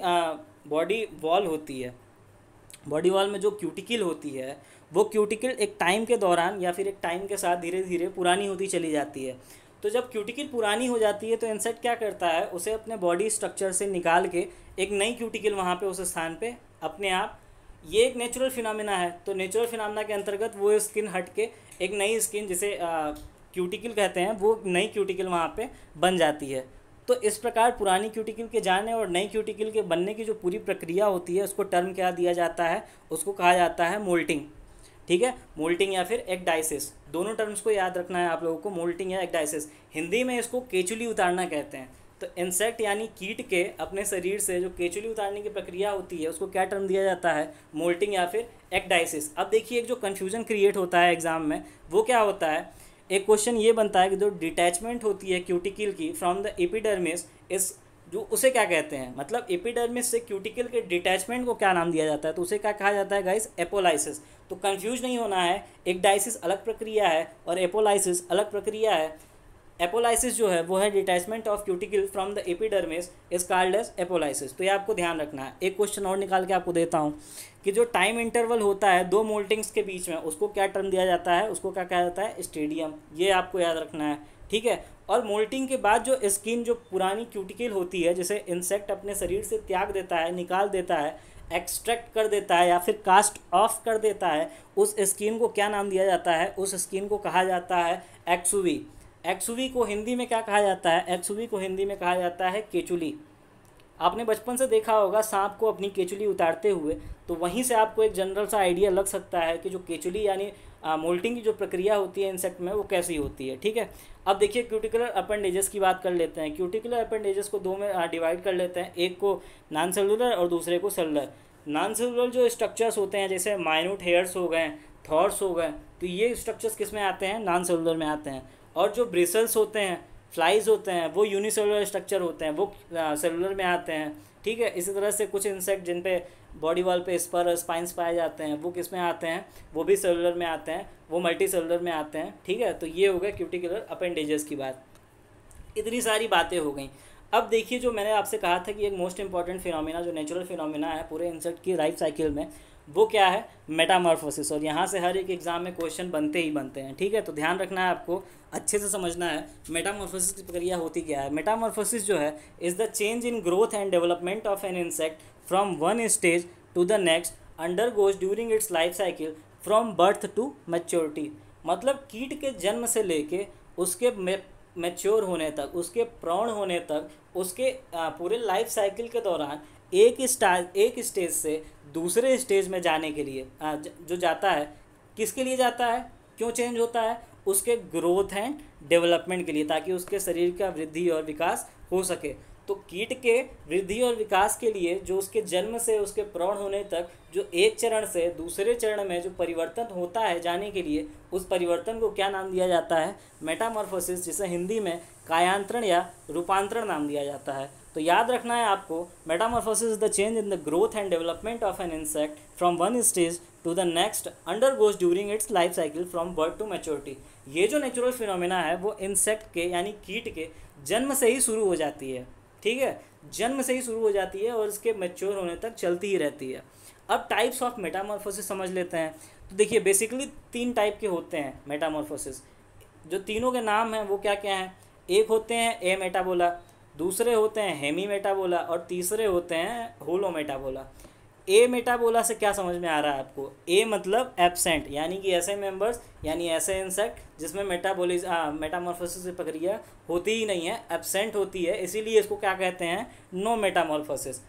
बॉडी वॉल होती है बॉडी वॉल में जो क्यूटिकल होती है वो क्यूटिकल एक टाइम के दौरान या फिर एक टाइम के साथ धीरे धीरे पुरानी होती चली जाती है तो जब क्यूटिकल पुरानी हो जाती है तो इंसेक्ट क्या करता है उसे अपने बॉडी स्ट्रक्चर से निकाल के एक नई क्यूटिकल वहाँ पे उस स्थान पे अपने आप ये एक नेचुरल फिनमिना है तो नेचुरल फिनमिना के अंतर्गत वो स्किन हट के एक नई स्किन जिसे क्यूटिकल कहते हैं वो नई क्यूटिकल वहाँ पे बन जाती है तो इस प्रकार पुरानी क्यूटिकल के जाने और नई क्यूटिकल के बनने की जो पूरी प्रक्रिया होती है उसको टर्म क्या दिया जाता है उसको कहा जाता है मोल्टिंग ठीक है मोल्टिंग या फिर एक्डाइसिस दोनों टर्म्स को याद रखना है आप लोगों को मोल्टिंग या एक्डाइसिस हिंदी में इसको केचुली उतारना कहते हैं तो इंसेक्ट यानी कीट के अपने शरीर से जो केचुली उतारने की प्रक्रिया होती है उसको क्या टर्म दिया जाता है मोल्टिंग या फिर एक्डाइसिस अब देखिए एक जो कन्फ्यूजन क्रिएट होता है एग्ज़ाम में वो क्या होता है एक क्वेश्चन ये बनता है कि जो डिटैचमेंट होती है क्यूटिकल की फ्रॉम द एपिडर्मिस इस जो उसे क्या कहते हैं मतलब एपिडर्मिस से क्यूटिकल के डिटैचमेंट को क्या नाम दिया जाता है तो उसे क्या कहा जाता है गाइस एपोलाइसिस तो कंफ्यूज नहीं होना है एक डाइसिस अलग प्रक्रिया है और एपोलाइसिस अलग प्रक्रिया है एपोलाइसिस जो है वो है detachment of cuticle from the epidermis is called as apolysis तो ये आपको ध्यान रखना है एक क्वेश्चन और निकाल के आपको देता हूँ कि जो टाइम इंटरवल होता है दो मोल्टिंग्स के बीच में उसको क्या टर्म दिया जाता है उसको क्या कहा जाता है स्टेडियम ये आपको याद रखना है ठीक है और मोल्टिंग के बाद जो स्किन जो पुरानी क्यूटिकल होती है जिसे इंसेक्ट अपने शरीर से त्याग देता है निकाल देता है एक्सट्रैक्ट कर देता है या फिर कास्ट ऑफ कर देता है उस स्किन को क्या नाम दिया जाता है उस स्किन को कहा जाता है एक्सुवी एक्सुवी को हिंदी में क्या कहा जाता है एक्सुवी को हिंदी में कहा जाता है केचुली आपने बचपन से देखा होगा सांप को अपनी केचुली उतारते हुए तो वहीं से आपको एक जनरल सा आइडिया लग सकता है कि जो केचुली यानी मोल्टिंग की जो प्रक्रिया होती है इंसेक्ट में वो कैसी होती है ठीक है अब देखिए क्यूटिकुलर अपेंडेजेस की बात कर लेते हैं क्यूटिकुलर अपेंडेजेस को दो में डिवाइड कर लेते हैं एक को नॉन सेलुलर और दूसरे को सेलुलर नॉन सेलुलर जो स्ट्रक्चर्स होते हैं जैसे माइनूट हेयर्स हो गए थॉर्स हो गए तो ये स्ट्रक्चर्स किस में आते हैं नॉन सेलुलर में आते हैं और जो ब्रेसल्स होते हैं फ्लाइज होते हैं वो यूनिसेलुलर स्ट्रक्चर होते हैं वो सेलुलर में आते हैं ठीक है इसी तरह से कुछ इंसेक्ट जिन पे बॉडी वॉल पे स्पर स्पाइंस पाए जाते हैं वो किस में आते हैं वो भी सेलुलर में आते हैं वो मल्टी सेलुलर में आते हैं ठीक है तो ये हो गया क्यूटिकुलर अपेंडेजेस की बात इतनी सारी बातें हो गई अब देखिए जो मैंने आपसे कहा था कि एक मोस्ट इंपॉर्टेंट फिनोमिना जो नेचुरल फिनोमिना है पूरे इंसेक्ट की लाइफ साइकिल में वो क्या है मेटामॉर्फोसिस और यहाँ से हर एक एग्ज़ाम में क्वेश्चन बनते ही बनते हैं ठीक है तो ध्यान रखना है आपको अच्छे से समझना है मेटामॉर्फोसिस की प्रक्रिया होती क्या है मेटामॉर्फोसिस जो है is the change in growth and development of an insect from one stage to the next undergoes during its life cycle from birth to maturity मतलब कीट के जन्म से लेके उसके मेच्योर होने तक उसके प्रौण होने तक उसके पूरे लाइफ साइकिल के दौरान एक स्टा एक स्टेज से दूसरे स्टेज में जाने के लिए जो जाता है किसके लिए जाता है क्यों चेंज होता है उसके ग्रोथ एंड डेवलपमेंट के लिए ताकि उसके शरीर का वृद्धि और विकास हो सके तो कीट के वृद्धि और विकास के लिए जो उसके जन्म से उसके प्रौण होने तक जो एक चरण से दूसरे चरण में जो परिवर्तन होता है जाने के लिए उस परिवर्तन को क्या नाम दिया जाता है मेटामॉर्फोसिस जिसे हिंदी में कायांतरण या रूपांतरण नाम दिया जाता है तो याद रखना है आपको metamorphosis is the change in the growth and development of an insect from one stage to the next undergoes during its life cycle from birth to maturity ये जो नेचुरल फिनोमेना है वो इंसेक्ट के यानी कीट के जन्म से ही शुरू हो जाती है ठीक है जन्म से ही शुरू हो जाती है और इसके मेच्योर होने तक चलती ही रहती है अब टाइप्स ऑफ मेटामॉर्फोसिस समझ लेते हैं तो देखिए बेसिकली तीन टाइप के होते हैं मेटामॉर्फोसिस जो तीनों के नाम हैं वो क्या क्या हैं एक होते हैं ए मेटाबोला दूसरे होते हैं हेमी मेटाबोला और तीसरे होते हैं होलो मेटाबोला ए मेटाबोला से क्या समझ में आ रहा है आपको ए मतलब एबसेंट यानी कि ऐसे मेंबर्स यानी ऐसे इंसेक्ट जिसमें मेटाबोलिज मेटामॉर्फोसिस प्रक्रिया होती ही नहीं है एबसेंट होती है इसीलिए इसको क्या कहते हैं नो मेटामोर्फोसिस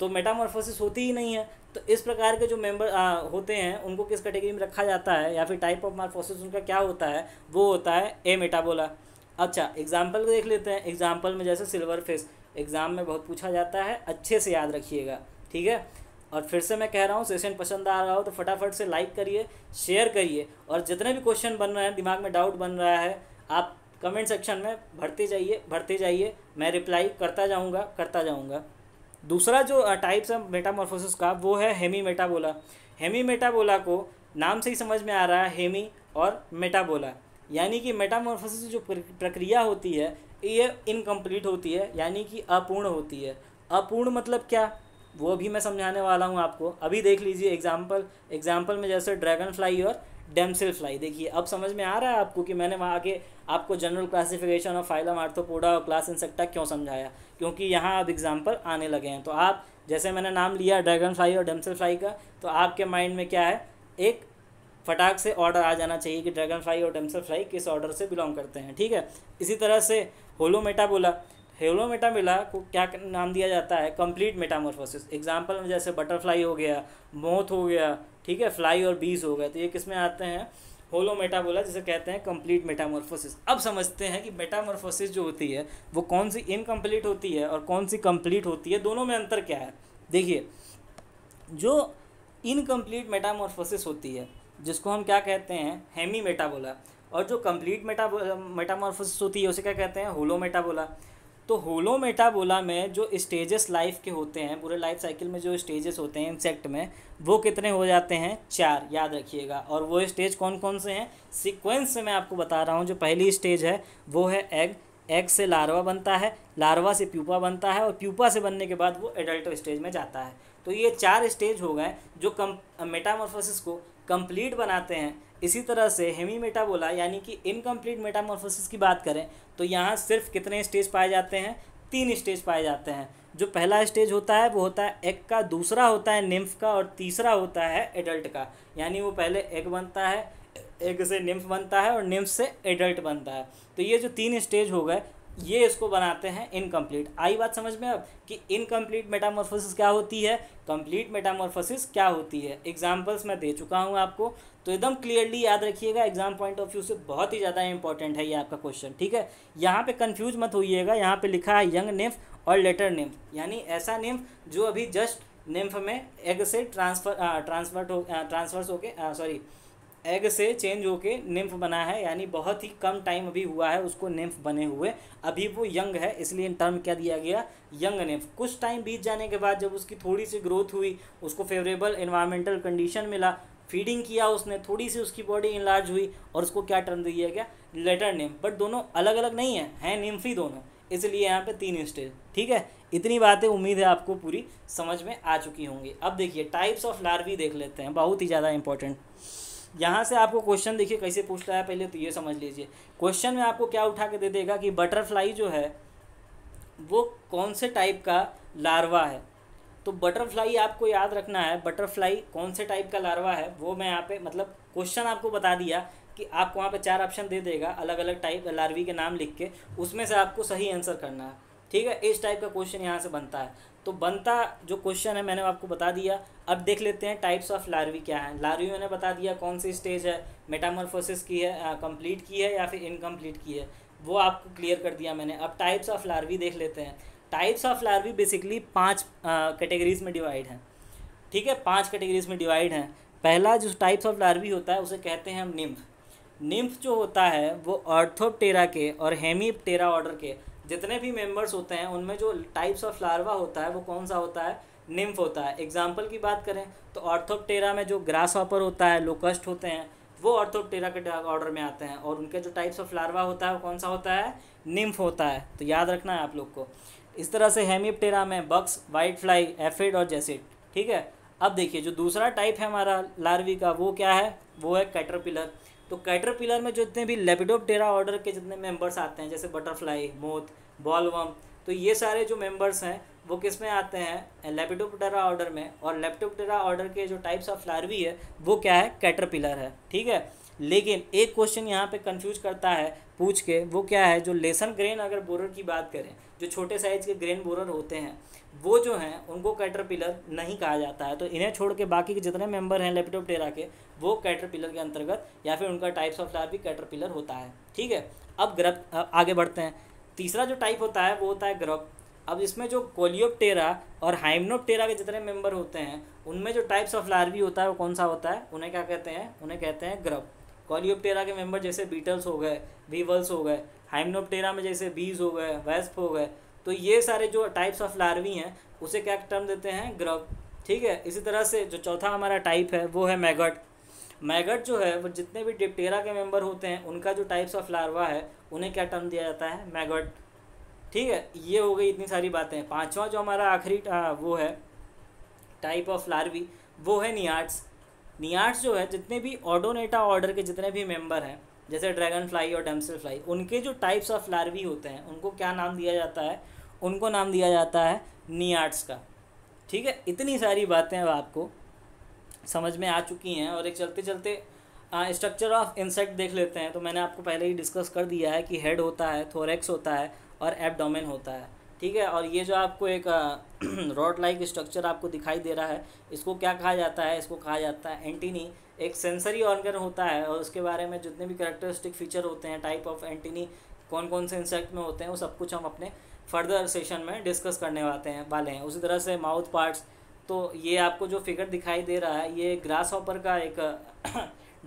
तो मेटामोर्फोसिस होती ही नहीं है तो इस प्रकार के जो मेंबर आ, होते हैं उनको किस कैटेगरी में रखा जाता है या फिर टाइप ऑफ मार्फोसिस उनका क्या होता है वो होता है ए मेटाबोला अच्छा एग्जाम्पल को देख लेते हैं एग्जाम्पल में जैसे सिल्वर फिश एग्ज़ाम में बहुत पूछा जाता है अच्छे से याद रखिएगा ठीक है और फिर से मैं कह रहा हूँ सेशन पसंद आ रहा हो तो फटाफट से लाइक करिए शेयर करिए और जितने भी क्वेश्चन बन रहे हैं दिमाग में डाउट बन रहा है आप कमेंट सेक्शन में भरते जाइए भरते जाइए मैं रिप्लाई करता जाऊँगा करता जाऊँगा दूसरा जो टाइप्स है मेटामॉर्फोसिस का वो है हेमी मेटाबोला हेमी मेटाबोला को नाम से ही समझ में आ रहा है हेमी और मेटाबोला यानी कि मेटामॉर्फोसिस जो प्रक्रिया होती है ये इनकम्प्लीट होती है यानी कि अपूर्ण होती है अपूर्ण मतलब क्या वो भी मैं समझाने वाला हूँ आपको अभी देख लीजिए एग्जाम्पल एग्जाम्पल में जैसे ड्रैगन फ्लाई और डेमसिल फ्लाई देखिए अब समझ में आ रहा है आपको कि मैंने वहाँ के आपको general classification of phylum Arthropoda और क्लास इंसेक्टा क्यों समझाया क्योंकि यहाँ अब एग्जाम्पल आने लगे हैं तो आप जैसे मैंने नाम लिया ड्रैगन फ्लाई और डेमसिल फ्लाई का तो आपके माइंड में क्या है एक फटाक से ऑर्डर आ जाना चाहिए कि ड्रैगन फ्राई और डेम्सल फ्राई किस ऑर्डर से बिलोंग करते हैं ठीक है इसी तरह से होलोमेटा बोला हेलो मिला को क्या नाम दिया जाता है कंप्लीट मेटामोरफोसिस एग्जाम्पल में जैसे बटरफ्लाई हो गया मोथ हो गया ठीक है फ्लाई और बीज हो गया तो ये किस में आते हैं होलो बोला जिसे कहते हैं कंप्लीट मेटामोरफोसिस अब समझते हैं कि मेटामोरफोसिस जो होती है वो कौन सी इनकम्प्लीट होती है और कौन सी कंप्लीट होती है दोनों में अंतर क्या है देखिए जो इनकम्प्लीट मेटामोरफोसिस होती है जिसको हम क्या कहते हैं हेमी मेटाबोला और जो कंप्लीट मेटा मेटामॉर्फोसिस होती है उसे क्या कहते हैं होलो मेटाबोला तो होलो मेटाबोला में जो स्टेजेस लाइफ के होते हैं पूरे लाइफ साइकिल में जो स्टेजेस होते हैं इंसेक्ट में वो कितने हो जाते हैं चार याद रखिएगा और वो स्टेज कौन कौन से हैं सीक्वेंस से मैं आपको बता रहा हूँ जो पहली स्टेज है वो है एग एग से लार्वा बनता है लार्वा से प्यूपा बनता है और प्यूपा से बनने के बाद वो एडल्ट स्टेज में जाता है तो ये चार स्टेज हो गए जो कम मेटामॉर्फोसिस को कंप्लीट बनाते हैं इसी तरह से हेमी मेटाबोला यानी कि इनकम्प्लीट मेटामॉर्फोसिस की बात करें तो यहाँ सिर्फ कितने स्टेज पाए जाते हैं तीन स्टेज पाए जाते हैं जो पहला स्टेज होता है वो होता है एग का दूसरा होता है निम्फ का और तीसरा होता है एडल्ट का यानी वो पहले एग बनता है एग से निम्फ बनता है और निम्फ से एडल्ट बनता है तो ये जो तीन स्टेज हो गए ये इसको बनाते हैं इनकम्प्लीट आई बात समझ में अब कि इनकम्प्लीट मेटामॉर्फोसिस क्या होती है कंप्लीट मेटामॉर्फोसिस क्या होती है एग्जांपल्स मैं दे चुका हूँ आपको तो एकदम क्लियरली याद रखिएगा एग्जाम पॉइंट ऑफ व्यू से बहुत ही ज़्यादा इंपॉर्टेंट है ये आपका क्वेश्चन ठीक है यहाँ पे कन्फ्यूज मत होइएगा यहाँ पे लिखा है यंग निम्फ और लेटर निम्फ यानी ऐसा निम्फ जो अभी जस्ट निम्फ में एग से ट्रांसफर ट्रांसफर्ट हो ट्रांसफर्स होके सॉरी एग से चेंज होके निम्फ बना है यानी बहुत ही कम टाइम अभी हुआ है उसको निम्फ बने हुए अभी वो यंग है इसलिए टर्म क्या दिया गया यंग निम्फ कुछ टाइम बीत जाने के बाद जब उसकी थोड़ी सी ग्रोथ हुई उसको फेवरेबल इन्वायरमेंटल कंडीशन मिला फीडिंग किया उसने थोड़ी सी उसकी बॉडी इनलार्ज हुई और उसको क्या टर्म दिया गया लेटर निम्फ बट दोनों अलग अलग नहीं है हैं निम्फ ही दोनों इसलिए यहाँ पे तीन स्टेज ठीक है इतनी बातें उम्मीद है आपको पूरी समझ में आ चुकी होंगी अब देखिए टाइप्स ऑफ लार्वी देख लेते हैं बहुत ही ज़्यादा इंपॉर्टेंट यहाँ से आपको क्वेश्चन देखिए कैसे पूछता है पहले तो ये समझ लीजिए क्वेश्चन में आपको क्या उठा के दे देगा कि बटरफ्लाई जो है वो कौन से टाइप का लार्वा है तो बटरफ्लाई आपको याद रखना है बटरफ्लाई कौन से टाइप का लार्वा है वो मैं यहाँ पे मतलब क्वेश्चन आपको बता दिया कि आपको वहाँ पे चार ऑप्शन दे देगा अलग अलग टाइप लार्वी के नाम लिख के उसमें से आपको सही आंसर करना है ठीक है इस टाइप का क्वेश्चन यहाँ से बनता है तो बनता जो क्वेश्चन है मैंने आपको बता दिया अब देख लेते हैं टाइप्स ऑफ लार्वी क्या है लार्वी मैंने बता दिया कौन सी स्टेज है मेटामोरफोसिस की है कंप्लीट की है या फिर इनकम्प्लीट की है वो आपको क्लियर कर दिया मैंने अब टाइप्स ऑफ लार्वी देख लेते हैं टाइप्स ऑफ लार्वी बेसिकली पाँच कैटेगरीज में डिवाइड हैं ठीक है पाँच कैटेगरीज में डिवाइड हैं पहला जो टाइप्स ऑफ लार्वी होता है उसे कहते हैं हम निम्फ निम्फ जो होता है वो ऑर्थोप्टेरा के और हेमीप्टेरा ऑर्डर के जितने भी मेंबर्स होते हैं उनमें जो टाइप्स ऑफ लार्वा होता है वो कौन सा होता है निम्फ होता है एग्जाम्पल की बात करें तो ऑर्थोप्टेरा में जो ग्रास वापर होता है लोकस्ट होते हैं वो ऑर्थोप्टेरा के ऑर्डर में आते हैं और उनके जो टाइप्स ऑफ लार्वा होता है वो कौन सा होता है निम्फ होता है तो याद रखना है आप लोग को इस तरह से हेमिप्टेरा में बक्स वाइट फ्लाई एफिड और जैसिड ठीक है अब देखिए जो दूसरा टाइप है हमारा लार्वी का वो क्या है वो है कैटरपिलर तो कैटरपिलर में जो जितने भी लेपिडोपटेरा ऑर्डर के जितने मेंबर्स आते हैं जैसे बटरफ्लाई मोथ बॉलवम तो ये सारे जो मेंबर्स हैं वो किस में आते हैं लेपिडोपटेरा ऑर्डर में और लेपिडोपटेरा ऑर्डर के जो टाइप्स ऑफ लार्वी है वो क्या है कैटरपिलर है ठीक है लेकिन एक क्वेश्चन यहाँ पे कंफ्यूज करता है पूछ के वो क्या है जो लेसन ग्रेन अगर बोरर की बात करें जो छोटे साइज़ के ग्रेन बोरर होते हैं वो जो हैं उनको कैटरपिलर नहीं कहा जाता है तो इन्हें छोड़ के बाकी के जितने मेंबर हैं लेपटॉप टेरा के वो कैटरपिलर के अंतर्गत या फिर उनका टाइप्स ऑफ फ्लावर भी कैटरपिलर होता है ठीक है अब ग्रप आगे बढ़ते हैं तीसरा जो टाइप होता है वो होता है ग्रप अब इसमें जो कोलियोपटेरा और हाइमनोपटेरा के जितने मेंबर होते हैं उनमें जो टाइप्स ऑफ लार्वी होता है वो कौन सा होता है उन्हें क्या कहते हैं उन्हें कहते हैं ग्रब कोलियोपटेरा के मेंबर जैसे बीटल्स हो गए वीवल्स हो गए हाइमनोप्टेरा में जैसे बीज हो गए वैस्प हो गए तो ये सारे जो टाइप्स ऑफ लार्वी हैं उसे क्या टर्म देते हैं ग्रब ठीक है इसी तरह से जो चौथा हमारा टाइप है वो है मैगट मैगट जो है वो जितने भी डिप्टेरा के मेंबर होते हैं उनका जो टाइप्स ऑफ लार्वा है उन्हें क्या टर्म दिया जाता है मैगट ठीक है ये हो गई इतनी सारी बातें पांचवा जो हमारा आखिरी वो है टाइप ऑफ लार्वी वो है नियाट्स नियाट्स जो है जितने भी ऑडोनेटा ऑर्डर के जितने भी मेम्बर हैं जैसे ड्रैगन फ्लाई और डेम्सल फ्लाई उनके जो टाइप्स ऑफ लार्वी होते हैं उनको क्या नाम दिया जाता है उनको नाम दिया जाता है नियाट्स का ठीक है इतनी सारी बातें अब आपको समझ में आ चुकी हैं और एक चलते चलते स्ट्रक्चर ऑफ इंसेक्ट देख लेते हैं तो मैंने आपको पहले ही डिस्कस कर दिया है कि हेड होता है थोरेक्स होता है और एबडोमेन होता है ठीक है और ये जो आपको एक रॉड लाइक स्ट्रक्चर आपको दिखाई दे रहा है इसको क्या कहा जाता है इसको कहा जाता है एंटीनी एक सेंसरी ऑर्गन होता है और उसके बारे में जितने भी करेक्टरिस्टिक फीचर होते हैं टाइप ऑफ एंटीनी कौन कौन से इंसेक्ट में होते हैं वो सब कुछ हम अपने फर्दर सेशन में डिस्कस करने वाते हैं वाले हैं उसी तरह से माउथ पार्ट्स तो ये आपको जो फिगर दिखाई दे रहा है ये ग्रास ऑपर का एक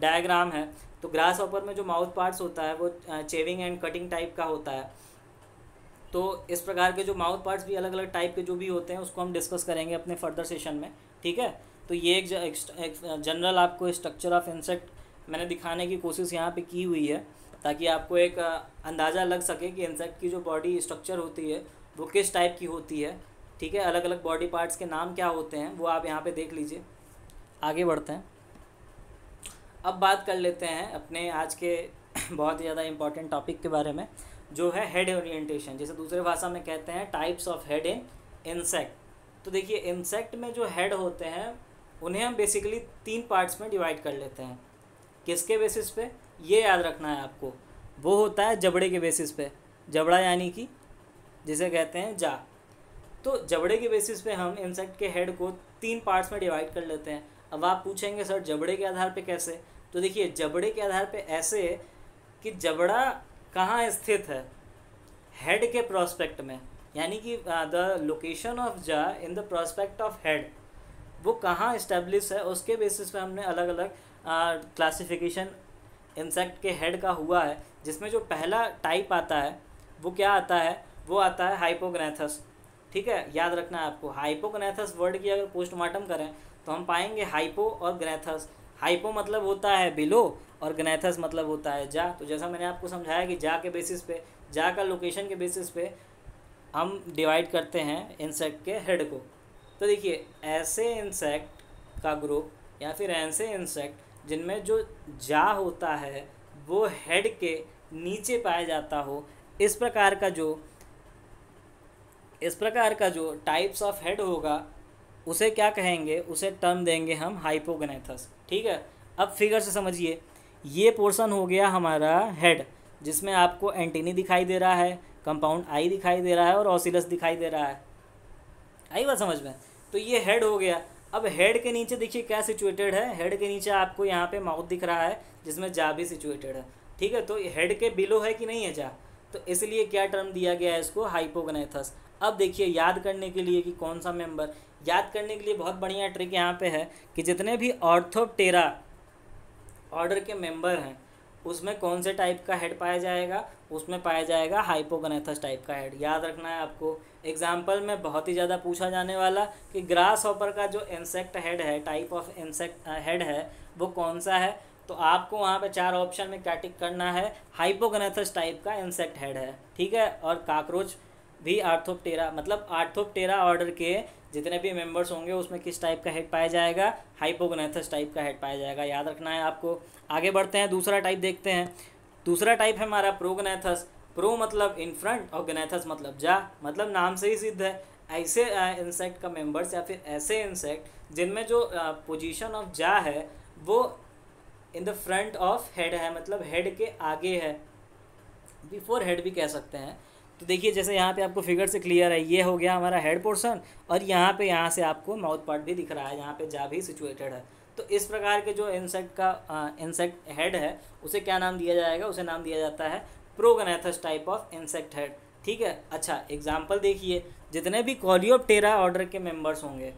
डायग्राम <clears throat> है तो ग्रास ऑपर में जो माउथ पार्ट्स होता है वो चेविंग एंड कटिंग टाइप का होता है तो इस प्रकार के जो माउथ पार्ट्स भी अलग अलग टाइप के जो भी होते हैं उसको हम डिस्कस करेंगे अपने फर्दर सेशन में ठीक है तो ये एक, जनरल आपको स्ट्रक्चर ऑफ इंसेक्ट मैंने दिखाने की कोशिश यहाँ पे की हुई है ताकि आपको एक अंदाज़ा लग सके कि इंसेक्ट की जो बॉडी स्ट्रक्चर होती है वो किस टाइप की होती है ठीक है अलग अलग बॉडी पार्ट्स के नाम क्या होते हैं वो आप यहाँ पर देख लीजिए आगे बढ़ते हैं अब बात कर लेते हैं अपने आज के <coughs> बहुत ही ज़्यादा इम्पॉर्टेंट टॉपिक के बारे में जो है हेड ओरिएंटेशन जैसे दूसरे भाषा में कहते हैं types of head in insect तो देखिए इंसेक्ट में जो हेड होते हैं उन्हें हम बेसिकली तीन पार्ट्स में डिवाइड कर लेते हैं किसके बेसिस पे ये याद रखना है आपको वो होता है जबड़े के बेसिस पे जबड़ा यानी कि जिसे कहते हैं जा तो जबड़े के बेसिस पे हम इंसेक्ट के हेड को तीन पार्ट्स में डिवाइड कर लेते हैं अब आप पूछेंगे सर जबड़े के आधार पे कैसे तो देखिए जबड़े के आधार पे ऐसे कि जबड़ा कहाँ स्थित है हेड के प्रोस्पेक्ट में यानी कि the location of jaw in the prospect of head वो कहाँ इस्टेब्लिश है उसके बेसिस पे हमने अलग अलग क्लासिफिकेशन इंसेक्ट के हेड का हुआ है जिसमें जो पहला टाइप आता है वो क्या आता है वो आता है हाइपोग्रैथस ठीक है याद रखना है आपको हाइपोग्रैथस वर्ड की अगर पोस्टमार्टम करें तो हम पाएंगे हाइपो और ग्रैथस हाइपो मतलब होता है बिलो और गनेथस मतलब होता है जा तो जैसा मैंने आपको समझाया कि जा के बेसिस पे जा का लोकेशन के बेसिस पे हम डिवाइड करते हैं इंसेक्ट के हेड को तो देखिए ऐसे इंसेक्ट का ग्रुप या फिर ऐसे इंसेक्ट जिनमें जो जा होता है वो हेड के नीचे पाया जाता हो इस प्रकार का जो इस प्रकार का जो टाइप्स ऑफ हेड होगा उसे क्या कहेंगे उसे टर्म देंगे हम हाइपोगनेथस ठीक है अब फिगर से समझिए ये पोर्सन हो गया हमारा हेड जिसमें आपको एंटीनी दिखाई दे रहा है कंपाउंड आई दिखाई दे रहा है और ऑसिलस दिखाई दे रहा है आई बात समझ में तो ये हेड हो गया अब हेड के नीचे देखिए क्या सिचुएटेड है हेड के नीचे आपको यहाँ पे माउथ दिख रहा है जिसमें जा भी सिचुएटेड है ठीक है तो हेड के बिलो है कि नहीं है जा तो इसलिए क्या टर्म दिया गया है इसको हाइपोगनेथस अब देखिए याद करने के लिए कि कौन सा मेम्बर याद करने के लिए बहुत बढ़िया ट्रिक यहाँ पे है कि जितने भी ऑर्थोप्टेरा ऑर्डर के मेंबर हैं उसमें कौन से टाइप का हेड पाया जाएगा उसमें पाया जाएगा हाइपोगनेथस टाइप का हेड याद रखना है आपको एग्जाम्पल में बहुत ही ज़्यादा पूछा जाने वाला कि ग्रास ऑपर का जो इंसेक्ट हेड है टाइप ऑफ इंसेक्ट हेड है वो कौन सा है तो आपको वहाँ पे चार ऑप्शन में क्या टिक करना है हाइपोगनेथस टाइप का इंसेक्ट हेड है ठीक है और काकरोच भी आर्थोपटेरा मतलब आर्थोपटेरा ऑर्डर के जितने भी मेंबर्स होंगे उसमें किस टाइप का हेड पाया जाएगा हाइपोगनेथस टाइप का हेड पाया जाएगा याद रखना है आपको आगे बढ़ते हैं दूसरा टाइप देखते हैं दूसरा टाइप है हमारा प्रोगनेथस प्रो मतलब इन फ्रंट और गनेथस मतलब जा मतलब नाम से ही सिद्ध है ऐसे इंसेक्ट का मेंबर्स या फिर ऐसे इंसेक्ट जिनमें जो पोजीशन ऑफ जा है वो in the front of head है मतलब हेड के आगे है बिफोर हेड भी कह सकते हैं तो देखिए जैसे यहाँ पे आपको फिगर से क्लियर है ये हो गया हमारा हेड पोर्सन और यहाँ पे यहाँ से आपको माउथ पार्ट भी दिख रहा है यहाँ पे जा भी सिचुएटेड है तो इस प्रकार के जो इंसेक्ट का इंसेक्ट हेड है उसे क्या नाम दिया जाएगा उसे नाम दिया जाता है prognathous type of insect head ठीक है अच्छा एग्जाम्पल देखिए जितने भी कॉलियोपटेरा ऑर्डर के मेम्बर्स होंगे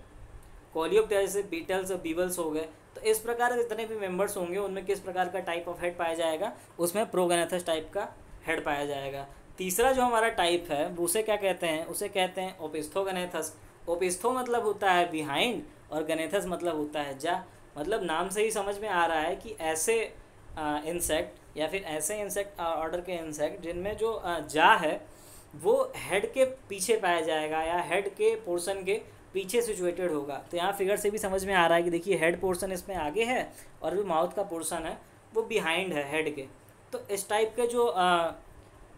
कॉलियोपटेरा जैसे बीटल्स और बीबल्स हो गए तो इस प्रकार के जितने भी मेम्बर्स होंगे उनमें किस प्रकार का टाइप ऑफ हेड पाया जाएगा उसमें प्रोगनेथस टाइप का हेड पाया जाएगा तीसरा जो हमारा टाइप है वो उसे क्या कहते हैं उसे कहते हैं ओपिस्थो गनेथस ओपिस्थो मतलब होता है बिहाइंड और गनेथस मतलब होता है जा मतलब नाम से ही समझ में आ रहा है कि ऐसे इंसेक्ट या फिर ऐसे इंसेक्ट ऑर्डर के इंसेक्ट जिनमें जो आ, जा है वो हेड के पीछे पाया जाएगा या हेड के पोर्शन के पीछे सिचुएटेड होगा तो यहाँ फिगर से भी समझ में आ रहा है कि देखिए हेड पोर्शन इसमें आगे है और जो माउथ का पोर्शन है वो बिहाइंड है हेड के तो इस टाइप के जो आ,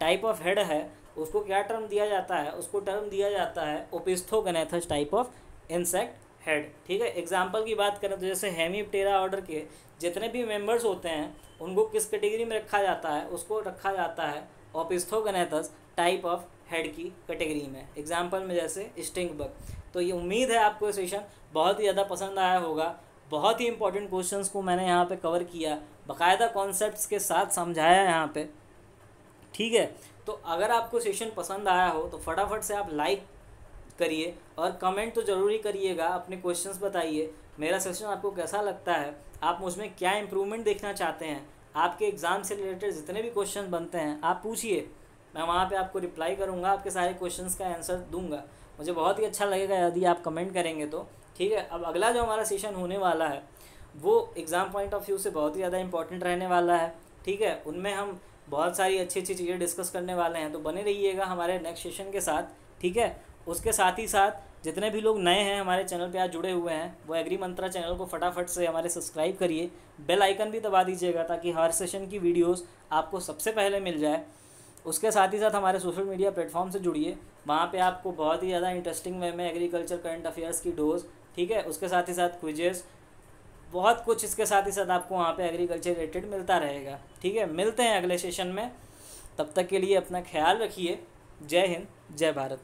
टाइप ऑफ हेड है उसको क्या टर्म दिया जाता है उसको टर्म दिया जाता है opisthognathous type of insect head ठीक है एग्जाम्पल की बात करें तो जैसे हेमीप्टेरा ऑर्डर के जितने भी मेंबर्स होते हैं उनको किस कैटेगरी में रखा जाता है उसको रखा जाता है ओपिस्थोगनेथस टाइप ऑफ हेड की कैटेगरी में एग्जाम्पल में जैसे स्टिंग बग तो ये उम्मीद है आपको ये सेशन बहुत ही ज़्यादा पसंद आया होगा बहुत ही इंपॉर्टेंट क्वेश्चंस को मैंने यहाँ पे कवर किया बाकायदा कॉन्सेप्ट्स के साथ समझाया यहाँ पे ठीक है तो अगर आपको सेशन पसंद आया हो तो फटाफट से आप लाइक करिए और कमेंट तो ज़रूरी करिएगा अपने क्वेश्चंस बताइए मेरा सेशन आपको कैसा लगता है आप मुझमें क्या इम्प्रूवमेंट देखना चाहते हैं आपके एग्ज़ाम से रिलेटेड जितने भी क्वेश्चन बनते हैं आप पूछिए मैं वहाँ पे आपको रिप्लाई करूँगा आपके सारे क्वेश्चन का आंसर दूंगा मुझे बहुत ही अच्छा लगेगा यदि आप कमेंट करेंगे तो ठीक है अब अगला जो हमारा सेशन होने वाला है वो एग्ज़ाम पॉइंट ऑफ व्यू से बहुत ही ज़्यादा इंपॉर्टेंट रहने वाला है ठीक है उनमें हम बहुत सारी अच्छी अच्छी चीज़ें डिस्कस करने वाले हैं तो बने रहिएगा हमारे नेक्स्ट सेशन के साथ ठीक है उसके साथ ही साथ जितने भी लोग नए हैं हमारे चैनल पे आज जुड़े हुए हैं वो एग्री मंत्रा चैनल को फटाफट से हमारे सब्सक्राइब करिए बेल आइकन भी दबा दीजिएगा ताकि हर सेशन की वीडियोस आपको सबसे पहले मिल जाए उसके साथ ही साथ हमारे सोशल मीडिया प्लेटफॉर्म से जुड़िए वहाँ पे आपको बहुत ही ज़्यादा इंटरेस्टिंग वे में एग्रीकल्चर करंट अफेयर्स की डोज ठीक है उसके साथ ही साथ क्विजेस बहुत कुछ इसके साथ ही साथ आपको वहाँ पे एग्रीकल्चर रिलेटेड मिलता रहेगा ठीक है मिलते हैं अगले सेशन में तब तक के लिए अपना ख्याल रखिए जय हिंद जय भारत